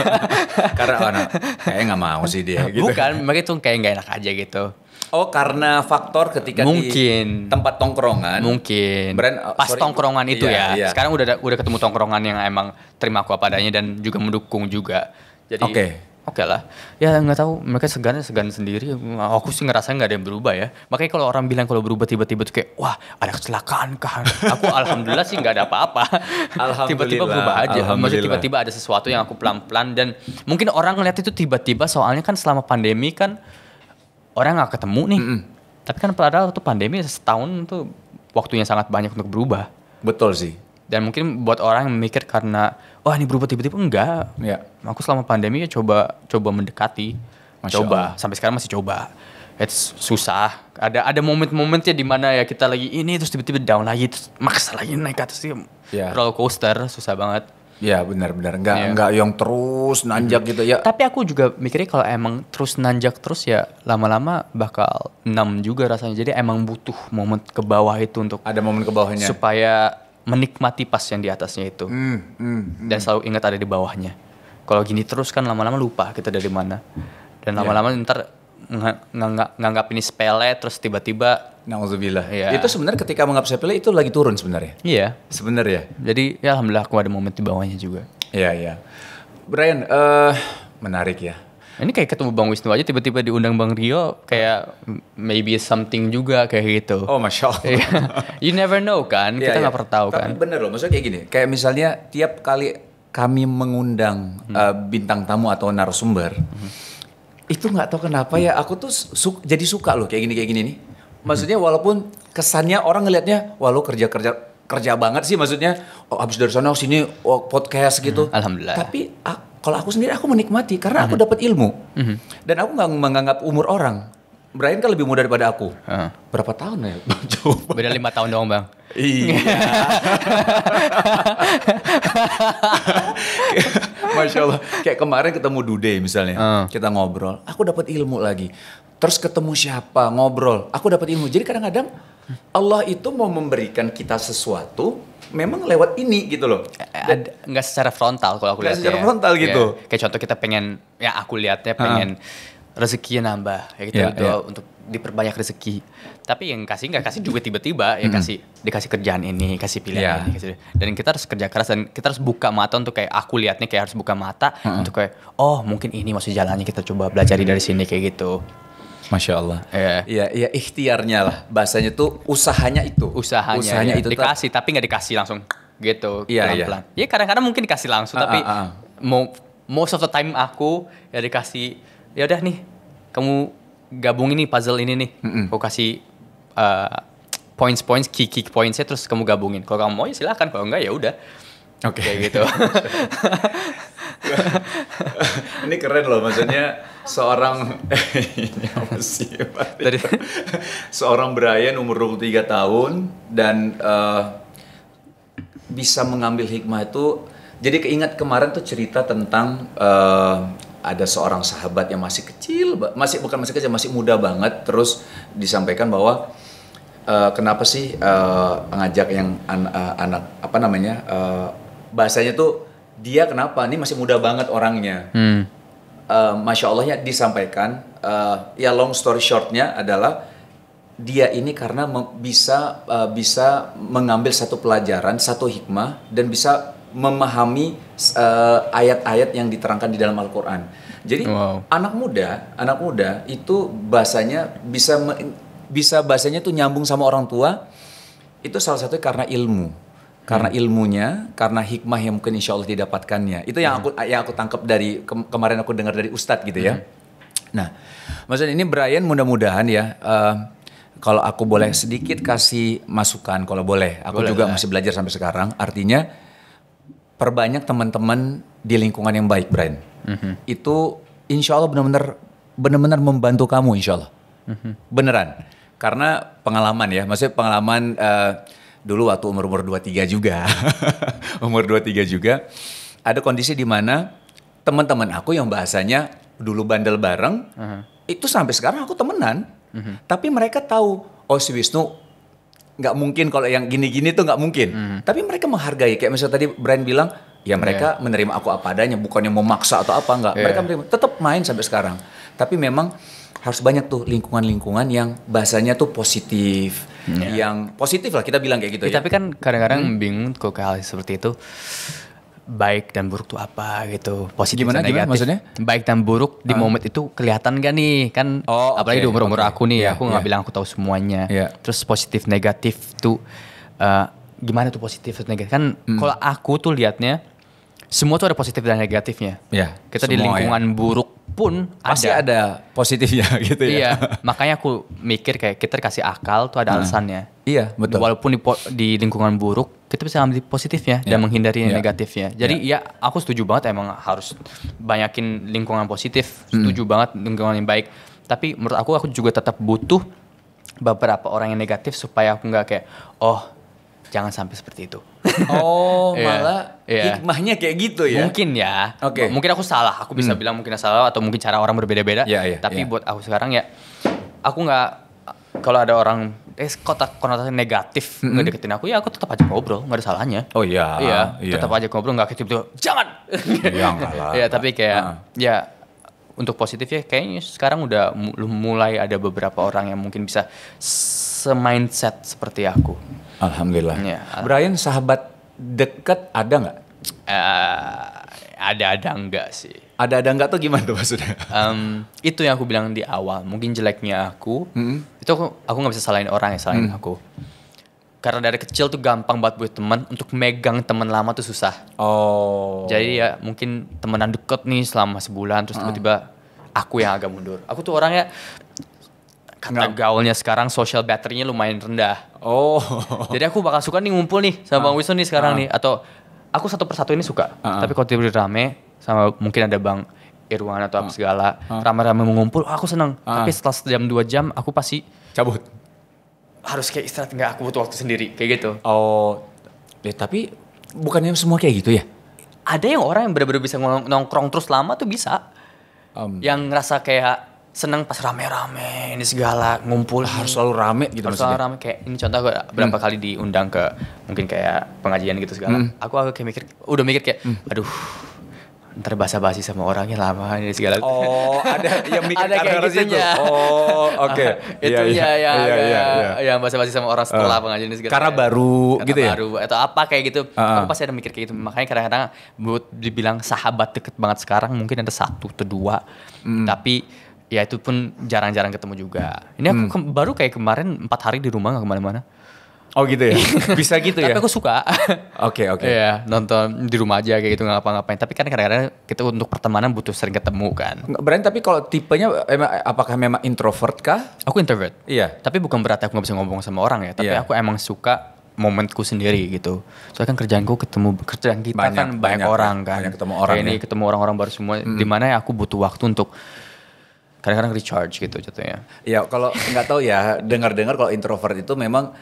[laughs] karena anak oh, kayaknya nggak mau sih dia. Gitu. Bukan, makanya tuh kayak nggak enak aja gitu. Oh karena faktor ketika mungkin di tempat tongkrongan mungkin brand oh, pas sorry, tongkrongan itu iya, ya iya. sekarang udah udah ketemu tongkrongan yang emang terima aku apa adanya dan juga mendukung juga jadi okay oke okay lah ya nggak tahu mereka segan segan sendiri aku sih ngerasa nggak ada yang berubah ya makanya kalau orang bilang kalau berubah tiba-tiba tuh kayak wah ada kecelakaan kan aku alhamdulillah sih nggak ada apa-apa tiba-tiba berubah aja maksudnya tiba-tiba ada sesuatu yang aku pelan-pelan dan mungkin orang ngeliat itu tiba-tiba soalnya kan selama pandemi kan orang nggak ketemu nih mm -mm. tapi kan padahal tuh pandemi setahun tuh waktunya sangat banyak untuk berubah betul sih dan mungkin buat orang yang mikir karena wah ini berubah tiba-tiba enggak. Ya. Aku selama pandemi ya coba coba mendekati, Masya coba Allah. sampai sekarang masih coba. It's susah. Ada ada momen-momennya di mana ya kita lagi ini terus tiba-tiba down lagi terus maksa lagi naik ke atas sih. Ya. Iya. Roller coaster susah banget. Ya benar-benar enggak ya. enggak yang terus nanjak hmm. gitu ya. Tapi aku juga mikirnya kalau emang terus nanjak terus ya lama-lama bakal enam juga rasanya. Jadi emang butuh momen ke bawah itu untuk ada momen ke bawahnya supaya menikmati pas yang di atasnya itu mm, mm, mm. dan selalu ingat ada di bawahnya kalau gini terus kan lama-lama lupa kita dari mana dan lama-lama yeah. ntar nganggap nganggap ini sepele terus tiba-tiba Nauzubillah. Ya. Itu sebenarnya ketika menganggap sepele itu lagi turun sebenarnya. Iya. Sebenarnya. Jadi ya alhamdulillah aku ada momen di bawahnya juga. Iya, iya. Brian, uh, menarik ya. Ini kayak ketemu Bang Wisnu aja tiba-tiba diundang Bang Rio kayak maybe something juga kayak gitu. Oh masya Allah. Iya. you never know kan, iya, kita iya. nggak yeah. pernah tahu kan. Bener loh, maksudnya kayak gini, kayak misalnya tiap kali kami mengundang hmm. uh, bintang tamu atau narasumber, hmm. itu nggak tahu kenapa hmm. ya aku tuh su jadi suka loh kayak gini kayak gini nih. Maksudnya walaupun kesannya orang ngelihatnya, walau kerja kerja kerja banget sih maksudnya oh, abis dari sana sini oh, podcast gitu. Hmm, Alhamdulillah. Tapi aku, kalau aku sendiri aku menikmati karena aku mm -hmm. dapat ilmu mm -hmm. dan aku nggak menganggap umur orang. Brian kan lebih muda daripada aku. Uh. Berapa tahun ya? [laughs] coba Beda lima tahun dong bang. Iya. [laughs] [laughs] Masya Allah. Kayak kemarin ketemu Dude misalnya, uh. kita ngobrol. Aku dapat ilmu lagi. Terus ketemu siapa ngobrol, aku dapat ilmu. Jadi kadang-kadang Allah itu mau memberikan kita sesuatu memang lewat ini gitu loh. Enggak nggak secara frontal kalau aku lihat. secara ya. frontal iya. gitu. Ya. Kayak contoh kita pengen, ya aku lihatnya pengen uh. Ah. rezekinya nambah. Ya gitu yeah, yeah. untuk diperbanyak rezeki. Tapi yang kasih nggak kasih juga tiba-tiba. Ya hmm. kasih, dikasih kerjaan ini, kasih pilihan yeah. ini. Kasih, dan kita harus kerja keras dan kita harus buka mata untuk kayak aku lihatnya kayak harus buka mata hmm. untuk kayak, oh mungkin ini masih jalannya kita coba belajari dari sini kayak gitu. Masya Allah. Iya, ya iya, ikhtiarnya lah. Bahasanya tuh usahanya itu. Usahanya. Usahanya ya. itu. Dikasih, tapi nggak dikasih langsung gitu. Iya, iya. Iya kadang-kadang mungkin dikasih langsung, uh, tapi uh, uh. most of the time aku ya dikasih ya udah nih kamu gabungin nih puzzle ini nih mm -mm. aku kasih uh, points points key key pointsnya terus kamu gabungin kalau kamu mau ya silakan kalau enggak ya udah oke okay. kayak gitu [laughs] ini keren loh maksudnya seorang [laughs] tadi seorang Brian umur 23 tahun dan uh, bisa mengambil hikmah itu jadi keingat kemarin tuh cerita tentang uh, ada seorang sahabat yang masih kecil masih bukan masih kecil masih muda banget terus disampaikan bahwa uh, kenapa sih uh, ngajak yang an uh, anak apa namanya uh, bahasanya tuh dia kenapa ini masih muda banget orangnya hmm uh, masya Allahnya disampaikan. Uh, ya long story shortnya adalah dia ini karena bisa uh, bisa mengambil satu pelajaran, satu hikmah dan bisa memahami ayat-ayat uh, yang diterangkan di dalam Al-Qur'an. Jadi wow. anak muda, anak muda itu bahasanya bisa bisa bahasanya tuh nyambung sama orang tua. Itu salah satu karena ilmu karena hmm. ilmunya, karena hikmah yang mungkin insya Allah didapatkannya. Itu yang hmm. aku yang aku tangkap dari ke kemarin aku dengar dari Ustadz gitu ya. Hmm. Nah, maksudnya ini Brian mudah-mudahan ya. Uh, kalau aku boleh sedikit kasih masukan, kalau boleh, aku boleh, juga ya. masih belajar sampai sekarang. Artinya perbanyak teman-teman di lingkungan yang baik, Brian. Mm-hmm. Itu insya Allah benar-benar benar-benar membantu kamu, insya Allah. Mm-hmm. Beneran, karena pengalaman ya, maksudnya pengalaman. Uh, dulu waktu umur-umur tiga juga. [laughs] umur dua tiga juga ada kondisi di mana teman-teman aku yang bahasanya dulu bandel bareng uh -huh. itu sampai sekarang aku temenan. Uh mhm. -huh. Tapi mereka tahu oh si Wisnu nggak mungkin kalau yang gini-gini tuh nggak mungkin. Uh mhm. -huh. Tapi mereka menghargai kayak misalnya tadi Brian bilang ya mereka yeah. menerima aku apa adanya bukannya mau maksa atau apa nggak. Yeah. Mereka menerima tetap main sampai sekarang. Tapi memang harus banyak tuh lingkungan-lingkungan yang bahasanya tuh positif, yeah. yang positif lah kita bilang kayak gitu ya. ya. Tapi kan kadang-kadang hmm. bingung kok hal seperti itu baik dan buruk tuh apa gitu positif gimana, dan negatif gimana, maksudnya baik dan buruk di uh. Ah. momen itu kelihatan gak nih kan oh, apalagi di umur umur okay. aku nih yeah, aku nggak yeah. bilang aku tahu semuanya yeah. terus positif negatif tuh uh, gimana tuh positif dan negatif kan hmm. kalau aku tuh liatnya semua tuh ada positif dan negatifnya yeah, kita semua, di lingkungan ya. buruk pun pasti ada. ada positifnya [laughs] gitu ya. Iya, makanya aku mikir kayak kita kasih akal tuh ada nah, alasannya. Iya, betul. Walaupun di, di lingkungan buruk, kita bisa ambil positifnya yeah. dan iya. menghindari yeah. negatifnya. Jadi yeah. ya aku setuju banget emang harus banyakin lingkungan positif, setuju hmm. banget lingkungan yang baik. Tapi menurut aku aku juga tetap butuh beberapa orang yang negatif supaya aku nggak kayak oh jangan sampai seperti itu. [laughs] Oh, yeah. malah yeah. hikmahnya kayak gitu ya. Mungkin ya. Oke. Okay. mungkin aku salah. Aku bisa hmm. bilang mungkin salah atau mungkin cara orang berbeda-beda. Yeah, yeah, tapi yeah. buat aku sekarang ya aku nggak kalau ada orang eh kotak konotasi negatif mm -hmm. ngedeketin aku ya aku tetap aja ngobrol nggak ada salahnya oh iya iya, iya. tetap aja ngobrol nggak ketipu jangan ya lah [laughs] ya tapi kayak uh. ya untuk positif ya kayaknya sekarang udah mulai ada beberapa orang yang mungkin bisa semindset seperti aku Alhamdulillah. Ya, Brian sahabat dekat ada nggak? Uh, eh, ada ada enggak sih? Ada ada enggak tuh gimana tuh maksudnya? Um, itu yang aku bilang di awal. Mungkin jeleknya aku, mm-hmm. itu aku aku nggak bisa salahin orang ya salahin mm. aku. Karena dari kecil tuh gampang buat buat teman untuk megang teman lama tuh susah. Oh. Jadi ya mungkin temenan deket nih selama sebulan terus tiba-tiba aku yang agak mundur. Aku tuh orangnya kata gaulnya sekarang social battery-nya lumayan rendah. Oh. Jadi aku bakal suka nih ngumpul nih sama ah. Bang Wisnu nih sekarang ah. nih atau aku satu persatu ini suka. Ah. Tapi kalau tiba rame sama mungkin ada Bang Irwan atau apa ah. segala ah. rame-rame mengumpul aku seneng. Ah. Tapi setelah jam dua jam aku pasti cabut. Harus kayak istirahat Gak aku butuh waktu sendiri kayak gitu. Oh. Ya, tapi bukannya semua kayak gitu ya? Ada yang orang yang benar-benar bisa nongkrong terus lama tuh bisa. Um. Yang ngerasa kayak seneng pas rame-rame ini segala ngumpul ah, harus selalu rame gitu harus maksudnya. selalu rame kayak ini contoh gue berapa hmm. kali diundang ke mungkin kayak pengajian gitu segala hmm. aku agak kayak mikir udah mikir kayak hmm. aduh ntar basa-basi sama orangnya lama ini segala oh ada yang mikir [laughs] ada kayak gitu ya oh oke okay. [laughs] Iya, itu ya ya ya ya ya, yang basa-basi sama orang setelah uh, pengajian ini segala karena iya. baru karena gitu ya? baru, ya atau apa kayak gitu uh, ah, pas aku pasti ada mikir kayak gitu makanya kadang-kadang buat dibilang sahabat deket banget sekarang mungkin ada satu atau dua hmm. tapi ya itu pun jarang-jarang ketemu juga. Ini aku hmm. baru kayak kemarin empat hari di rumah nggak kemana-mana. Oh gitu ya, [laughs] bisa gitu ya. Tapi aku suka. Oke oke. Okay. Iya nonton di rumah aja kayak gitu ngapa-ngapain. Tapi kan kadang-kadang kita untuk pertemanan butuh sering ketemu kan. Berarti tapi kalau tipenya emang apakah memang introvert kah? Aku introvert. Iya. Tapi bukan berarti aku gak bisa ngomong sama orang ya. Tapi iya. aku emang suka momenku sendiri gitu. Soalnya kan kerjaanku ketemu kerjaan kita banyak, kan banyak, banyak ya? orang kan. Banyak ketemu orang. ini ya? ketemu orang-orang baru semua. Hmm. Dimana ya aku butuh waktu untuk kadang-kadang recharge gitu jatuhnya. Ya kalau nggak tahu ya dengar-dengar kalau introvert itu memang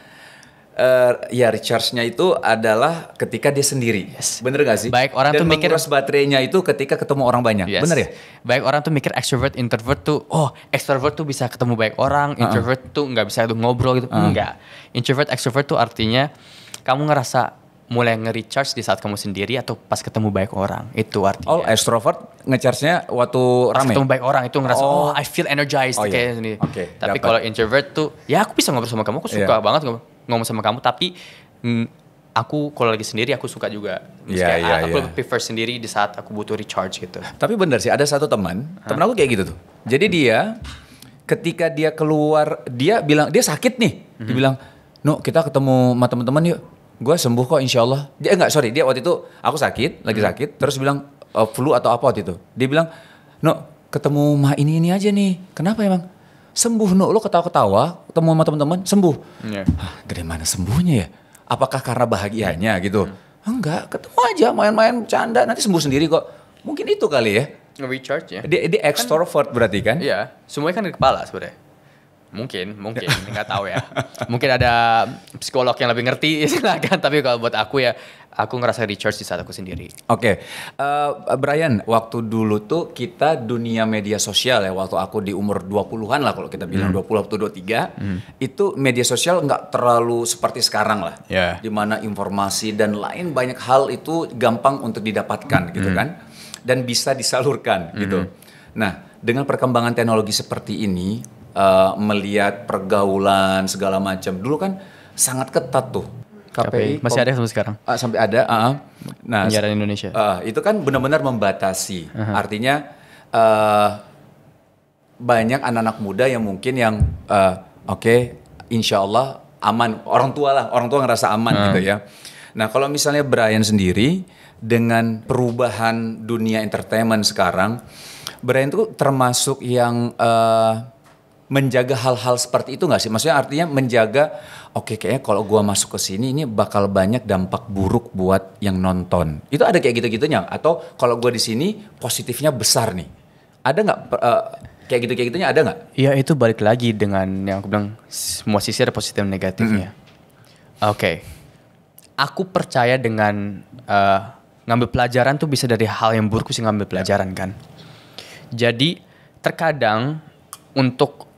uh, ya recharge-nya itu adalah ketika dia sendiri. Yes. Bener gak sih? Baik orang Dan tuh mikir baterainya itu ketika ketemu orang banyak. Yes. Bener ya? Baik orang tuh mikir extrovert introvert tuh oh extrovert tuh bisa ketemu baik orang, introvert uh -uh. tuh nggak bisa tuh ngobrol gitu. Uh -uh. Enggak. Introvert extrovert tuh artinya kamu ngerasa mulai nge-recharge di saat kamu sendiri atau pas ketemu baik orang itu artinya oh extrovert nge-charge-nya waktu rame ketemu baik orang itu ngerasa oh, oh I feel energized oh, iya. kayak yeah. ini. okay, tapi kalau introvert tuh ya aku bisa ngobrol sama kamu aku suka yeah. banget ngomong sama kamu tapi mm, aku kalau lagi sendiri aku suka juga Iya, yeah, aku yeah. Iya. prefer sendiri di saat aku butuh recharge gitu tapi bener sih ada satu teman huh? temen aku kayak gitu tuh jadi dia ketika dia keluar dia bilang dia sakit nih hmm. dia dibilang no kita ketemu sama teman-teman yuk gue sembuh kok insya Allah. Dia eh, enggak, sorry, dia waktu itu aku sakit, lagi hmm. sakit, terus bilang uh, flu atau apa waktu itu. Dia bilang, no ketemu ma ini ini aja nih. Kenapa emang? Sembuh no, lo ketawa-ketawa, ketemu sama teman-teman sembuh. Yeah. Ah, dari mana sembuhnya ya? Apakah karena bahagianya gitu? Hmm. Enggak, ketemu aja main-main canda nanti sembuh sendiri kok. Mungkin itu kali ya. Recharge ya. Dia, dia kan extrovert kan, berarti kan? Iya, semuanya kan di kepala sebenarnya. Mungkin, mungkin ya. nggak tahu ya. Mungkin ada psikolog yang lebih ngerti [laughs] silakan. Tapi kalau buat aku ya, aku ngerasa recharge di saat aku sendiri. Oke, okay. uh, eh, Brian, waktu dulu tuh kita dunia media sosial ya. Waktu aku di umur 20-an lah kalau kita bilang hmm. 20 atau 23, hmm. itu media sosial nggak terlalu seperti sekarang lah. Yeah. mana informasi dan lain banyak hal itu gampang untuk didapatkan gitu hmm. gitu kan, dan bisa disalurkan gitu. hmm. gitu. Nah, dengan perkembangan teknologi seperti ini Eh, melihat pergaulan segala macam. Dulu kan sangat ketat tuh. KPI, KPI. masih ada sampai sekarang. Uh, sampai ada, uh, nah penyiaran Indonesia. Uh, itu kan benar-benar membatasi. Uh -huh. Artinya uh, banyak anak-anak muda yang mungkin yang uh, oke, okay, insya Allah aman. Orang tua lah, orang tua ngerasa aman uh. gitu ya. Nah kalau misalnya Brian sendiri dengan perubahan dunia entertainment sekarang, Brian itu termasuk yang uh, menjaga hal-hal seperti itu nggak sih? Maksudnya artinya menjaga, oke okay, kayaknya kalau gue masuk ke sini ini bakal banyak dampak buruk buat yang nonton. Itu ada kayak gitu-gitunya? Atau kalau gue di sini positifnya besar nih? Ada nggak uh, kayak gitu kayak gitunya ada nggak? Iya itu balik lagi dengan yang aku bilang semua sisi ada positif dan negatifnya. Mm -hmm. Oke, okay. aku percaya dengan uh, ngambil pelajaran tuh bisa dari hal yang buruk sih ngambil pelajaran kan. Jadi terkadang untuk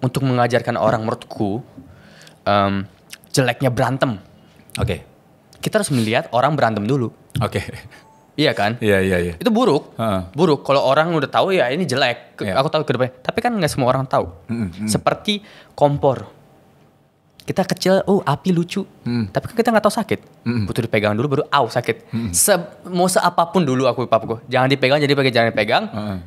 untuk mengajarkan orang menurutku um, jeleknya berantem. Oke. Okay. Kita harus melihat orang berantem dulu. Oke. Okay. Iya kan? Iya iya iya. Itu buruk. Uh. Buruk. Kalau orang udah tahu ya ini jelek. Yeah. Aku tahu kedepannya. Tapi kan nggak semua orang tahu. Mm -hmm. Seperti kompor. Kita kecil, oh api lucu. Mm. Tapi kan kita nggak tahu sakit. Mm. Butuh dipegang dulu baru aw sakit. Mm. Se mau seapapun dulu aku papaku. Jangan dipegang jadi pakai jangan dipegang. Mm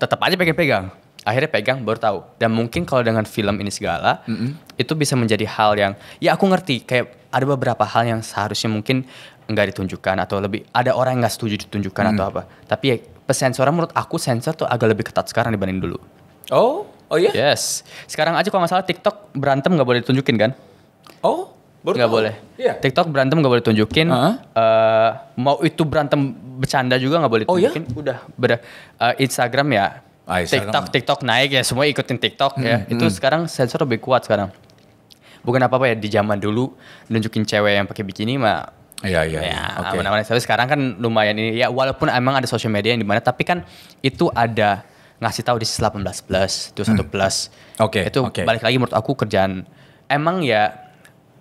Tetap aja pengen pegang akhirnya pegang baru tahu dan mungkin kalau dengan film ini segala mm -hmm. itu bisa menjadi hal yang ya aku ngerti kayak ada beberapa hal yang seharusnya mungkin enggak ditunjukkan atau lebih ada orang yang nggak setuju ditunjukkan mm. atau apa tapi ya pesensoran menurut aku sensor tuh agak lebih ketat sekarang dibanding dulu oh oh iya yes sekarang aja kalau masalah TikTok berantem nggak boleh ditunjukin kan oh nggak boleh yeah. TikTok berantem nggak boleh ditunjukin uh -huh. uh, mau itu berantem bercanda juga nggak boleh ditunjukin oh, iya? udah beda uh, eh, Instagram ya Ah, iya, TikTok, TikTok naik ya semua ikutin TikTok ya. hmm, ya. Itu hmm. sekarang sensor lebih kuat sekarang. Bukan apa-apa ya di zaman dulu nunjukin cewek yang pakai bikini mah Iya iya. Ya, iya. okay. Tapi sekarang kan lumayan ini ya walaupun emang ada sosial media yang dimana tapi kan itu ada ngasih tahu di 18 plus, 21 hmm. plus. Oke. Okay, itu okay. balik lagi menurut aku kerjaan emang ya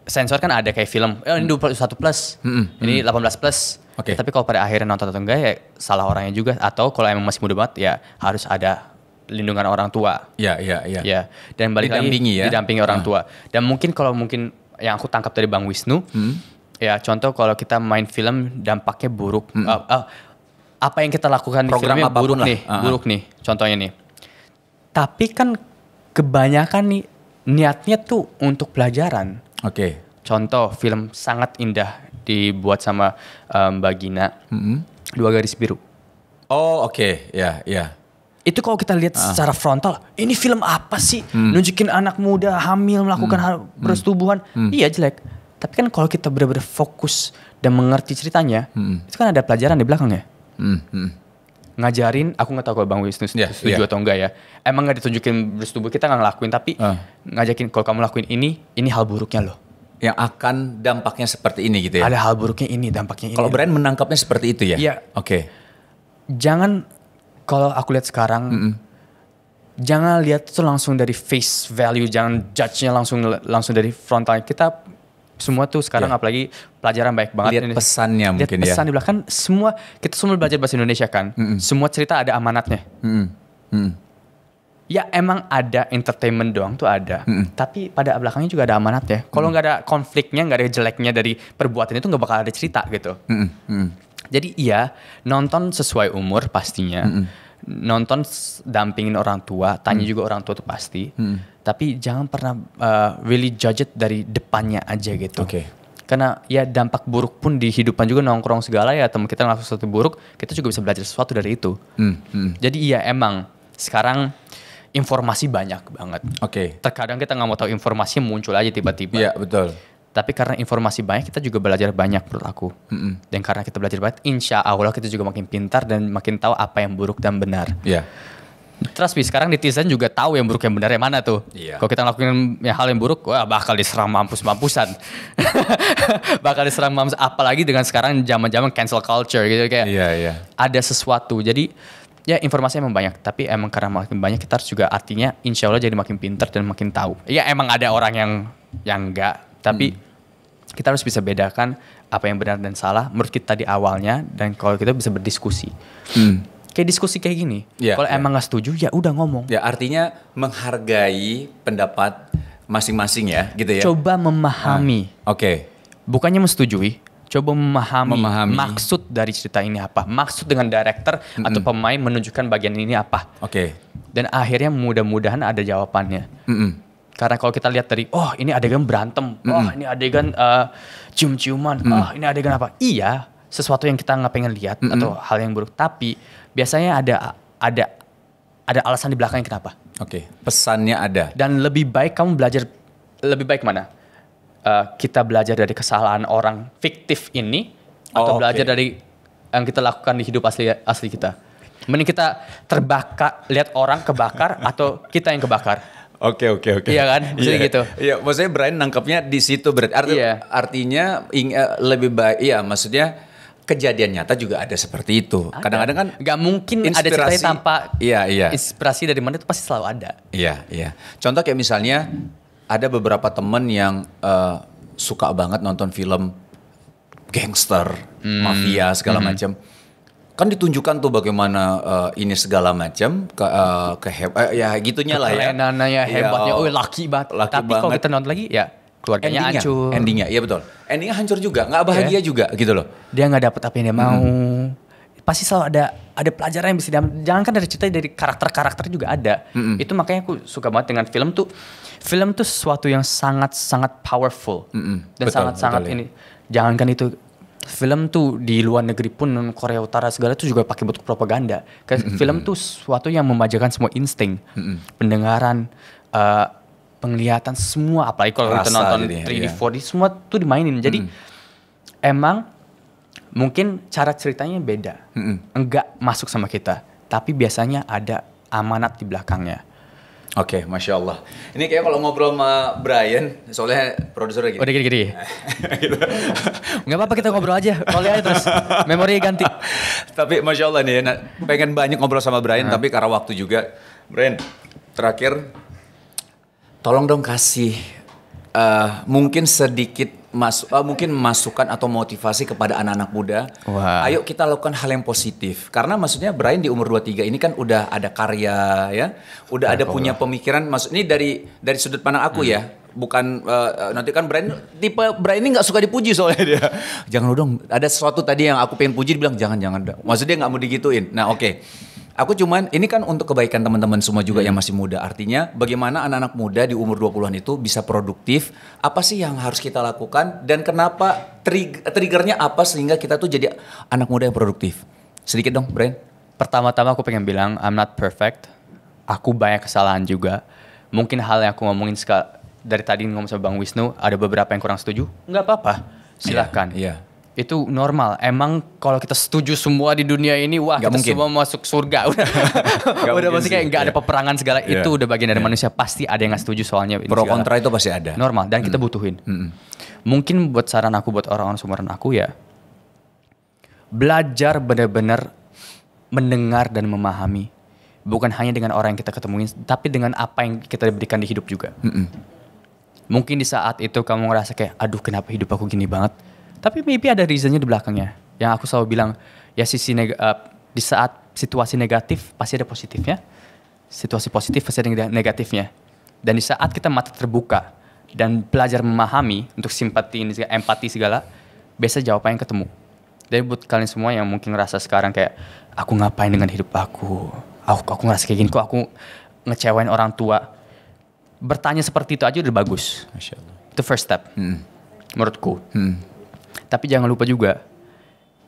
sensor kan ada kayak film eh, ini 21 plus, hmm, hmm ini 18 plus Okay. Tapi kalau pada akhirnya nonton atau enggak ya salah orangnya juga atau kalau emang masih muda banget ya harus ada lindungan orang tua. Iya, iya, iya. Ya. Dan balik didampingi lagi ya? didampingi orang uh. tua. Dan mungkin kalau mungkin yang aku tangkap dari Bang Wisnu, hmm. ya contoh kalau kita main film dampaknya buruk. Hmm. Uh, uh, apa yang kita lakukan Program di filmnya buruk nih, uh ah, -huh. Ah. buruk nih contohnya nih. Tapi kan kebanyakan nih niatnya tuh untuk pelajaran. Oke. Okay. Contoh film sangat indah dibuat sama um, Mbak Gina. Mm-hmm. Dua garis biru. Oh oke, okay. ya yeah, ya. Yeah. Itu kalau kita lihat uh. secara frontal, ini film apa sih? Mm. Nunjukin anak muda hamil melakukan mm. persetubuhan. Mm. Iya jelek. Tapi kan kalau kita benar-benar fokus dan mengerti ceritanya, mm. itu kan ada pelajaran di belakangnya. Mm. Mm ngajarin aku nggak tahu kalau bang Wisnu yeah, setuju yeah. Ya, ya. atau enggak ya emang nggak ditunjukin bersetubuh kita nggak ngelakuin tapi uh. ngajakin kalau kamu lakuin ini ini hal buruknya loh yang akan dampaknya seperti ini gitu ya. Ada hal buruknya ini, dampaknya ini. Kalau brand menangkapnya seperti itu ya. Iya. Oke. Okay. Jangan kalau aku lihat sekarang mm -mm. jangan lihat itu langsung dari face value, jangan judge-nya langsung langsung dari frontal. Kita semua tuh sekarang yeah. apalagi pelajaran baik banget lihat pesannya lihat mungkin pesan ya. Pesan di belakang semua kita semua belajar bahasa Indonesia kan. Mm -mm. Semua cerita ada amanatnya. Mm -mm. Mm -mm ya emang ada entertainment doang tuh ada mm tapi pada belakangnya juga ada amanat ya kalau nggak mm. ada konfliknya nggak ada jeleknya dari perbuatan itu nggak bakal ada cerita gitu mm -hmm. jadi iya nonton sesuai umur pastinya mm nonton dampingin orang tua tanya mm. juga orang tua tuh pasti mm. tapi jangan pernah uh, really judge it dari depannya aja gitu okay. Karena ya dampak buruk pun di hidupan juga nongkrong segala ya teman kita ngelakuin sesuatu buruk kita juga bisa belajar sesuatu dari itu. Mm, mm. Jadi iya emang sekarang informasi banyak banget. Oke. Okay. Terkadang kita nggak mau tahu informasi muncul aja tiba-tiba. Iya -tiba. betul. Tapi karena informasi banyak kita juga belajar banyak menurut aku. Mm -hmm. Dan karena kita belajar banyak, insya Allah kita juga makin pintar dan makin tahu apa yang buruk dan benar. Iya. Yeah. Trust me, sekarang netizen juga tahu yang buruk yang benar yang mana tuh. Iya. Kalau kita ngelakuin ya, hal yang buruk, wah bakal diserang mampus-mampusan. [laughs] bakal diserang mampus apalagi dengan sekarang zaman-zaman cancel culture gitu kayak. Iya, iya. Ada sesuatu. Jadi ya informasi emang banyak tapi emang karena makin banyak kita harus juga artinya insya Allah jadi makin pinter dan makin tahu ya emang ada orang yang yang enggak tapi hmm. kita harus bisa bedakan apa yang benar dan salah menurut kita di awalnya dan kalau kita bisa berdiskusi hmm. kayak diskusi kayak gini yeah, kalau yeah. emang nggak setuju ya udah ngomong ya artinya menghargai pendapat masing-masing ya gitu ya coba memahami ah, oke okay. bukannya menyetujui coba memahami, memahami maksud dari cerita ini apa, maksud dengan director mm -mm. atau pemain menunjukkan bagian ini apa. Oke. Okay. Dan akhirnya mudah-mudahan ada jawabannya. mm -mm. Karena kalau kita lihat dari, oh ini adegan berantem, mm -mm. oh ini adegan uh, cium-ciuman, mm -mm. oh ini adegan apa? Iya, sesuatu yang kita nggak pengen lihat mm -mm. atau hal yang buruk. Tapi biasanya ada ada ada alasan di belakangnya kenapa. Oke, okay. pesannya ada. Dan lebih baik kamu belajar lebih baik mana? uh, kita belajar dari kesalahan orang fiktif ini oh, atau belajar dari yang kita lakukan di hidup asli asli kita. Mending kita terbakar lihat orang kebakar [laughs] atau kita yang kebakar. Oke oke oke. Iya kan, maksudnya yeah. gitu. Iya, yeah. maksudnya Brian nangkapnya di situ berarti arti, yeah. artinya ing, uh, lebih baik. Iya, maksudnya kejadian nyata juga ada seperti itu. Kadang-kadang kan nggak mungkin ada cerita tanpa iya iya. Inspirasi dari mana itu pasti selalu ada. Iya, iya. Contoh kayak misalnya ada beberapa temen yang uh, suka banget nonton film gangster, hmm. mafia segala hmm. macam. Kan ditunjukkan tuh bagaimana uh, ini segala macam ke uh, ke heb uh, ya gitunya lah ya. ya iya, hebatnya, oh laki banget. Laki Tapi banget. kalau kita nonton lagi ya keluarganya endingnya, hancur. Endingnya, iya betul. Endingnya hancur juga, nggak bahagia yeah. juga gitu loh. Dia nggak dapet apa yang dia hmm. mau. Hmm pasti selalu ada ada pelajaran yang bisa diambil. Jangan dari cerita dari karakter-karakter juga ada. Mm -hmm. Itu makanya aku suka banget dengan film tuh. Film tuh sesuatu yang sangat-sangat powerful mm -hmm. dan sangat-sangat ya. ini. Jangankan itu film tuh di luar negeri pun Korea Utara segala itu juga pakai bentuk propaganda. mm -hmm. film tuh sesuatu yang memajakan semua insting, mm -hmm. pendengaran, uh, penglihatan semua apalagi kalau kita nonton 3D, 4D iya. semua tuh dimainin. Jadi mm emang mungkin cara ceritanya beda, mm-hmm. enggak masuk sama kita, tapi biasanya ada amanat di belakangnya. Oke, okay, masya Allah. Ini kayak kalau ngobrol sama Brian, soalnya produser gitu. Udah gini-gini. [laughs] Gitu. Gak apa-apa kita ngobrol aja, kalau aja terus memori ganti. [laughs] tapi masya Allah nih, nah, pengen banyak ngobrol sama Brian, hmm. tapi karena waktu juga. Brian, terakhir, tolong dong kasih uh, mungkin sedikit mas uh, mungkin masukan atau motivasi kepada anak-anak muda. Wow. Ayo kita lakukan hal yang positif. Karena maksudnya Brian di umur 23 ini kan udah ada karya ya, udah ada punya pemikiran. Maksud ini dari dari sudut pandang aku ya. hmm. ya. Bukan uh, nanti kan Brian tipe Brian ini nggak suka dipuji soalnya dia. jangan dong, ada sesuatu tadi yang aku pengen puji dibilang jangan-jangan. Maksudnya nggak mau digituin. Nah, oke. Okay Aku cuman ini kan untuk kebaikan teman-teman semua juga hmm. yang masih muda. Artinya bagaimana anak-anak muda di umur 20-an itu bisa produktif? Apa sih yang harus kita lakukan dan kenapa trigger triggernya apa sehingga kita tuh jadi anak muda yang produktif? Sedikit dong, Brand. Pertama-tama aku pengen bilang I'm not perfect. Aku banyak kesalahan juga. Mungkin hal yang aku ngomongin dari tadi ngomong sama Bang Wisnu ada beberapa yang kurang setuju. Enggak apa-apa. Iya, Silahkan. Yeah, yeah itu normal. Emang kalau kita setuju semua di dunia ini, wah gak kita mungkin. semua masuk surga. [laughs] Udah, udah pasti kayak nggak ada iya. peperangan segala yeah. itu udah bagian dari yeah. manusia. Pasti ada yang nggak setuju soalnya. Pro kontra itu pasti ada. Normal dan kita butuhin. Mm. Mungkin buat saran aku buat orang-orang sumberan aku ya, belajar bener-bener mendengar dan memahami. Bukan hanya dengan orang yang kita ketemuin, tapi dengan apa yang kita berikan di hidup juga. Mm -mm. Mungkin di saat itu kamu ngerasa kayak, aduh kenapa hidup aku gini banget tapi maybe ada reasonnya di belakangnya. Yang aku selalu bilang, ya sisi neg uh, di saat situasi negatif pasti ada positifnya. Situasi positif pasti ada negatifnya. Dan di saat kita mata terbuka dan belajar memahami untuk simpati, empati segala, biasa jawabannya ketemu. Jadi buat kalian semua yang mungkin ngerasa sekarang kayak aku ngapain dengan hidup aku? Aku aku ngerasa kayak gini kok aku ngecewain orang tua. Bertanya seperti itu aja udah bagus. Masya Allah. Itu first step. Hmm. Menurutku. Hmm. Tapi jangan lupa juga,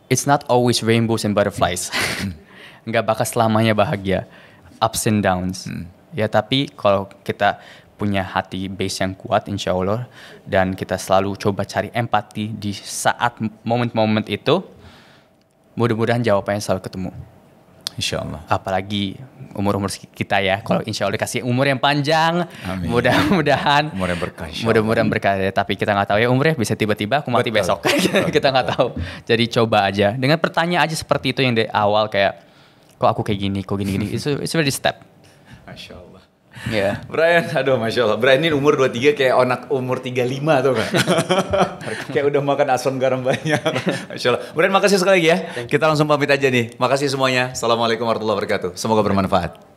it's not always rainbows and butterflies. [laughs] Nggak bakal selamanya bahagia. Ups and downs. Hmm. Ya tapi kalau kita punya hati base yang kuat insya Allah dan kita selalu coba cari empati di saat momen-momen itu mudah-mudahan jawabannya selalu ketemu. Insya Allah. Apalagi umur-umur kita ya. Kalau insya Allah dikasih umur yang panjang. Mudah-mudahan. Umur yang berkah. Mudah-mudahan berkah. Ya. Tapi kita nggak tahu ya umurnya bisa tiba-tiba aku mati betul, besok. [laughs] Betul, kita nggak tahu. Jadi coba aja. Dengan pertanyaan aja seperti itu yang dari awal kayak. Kok aku kayak gini, kok gini-gini. itu [laughs] it's, it's really step. Masya Allah. Ya, Brian, aduh Masya Allah. Brian ini umur 23 kayak anak umur 35 tuh kan. kayak udah makan asam garam banyak. Masya Allah. Brian makasih sekali lagi ya. Kita langsung pamit aja nih. Makasih semuanya. Assalamualaikum warahmatullahi wabarakatuh. Semoga bermanfaat.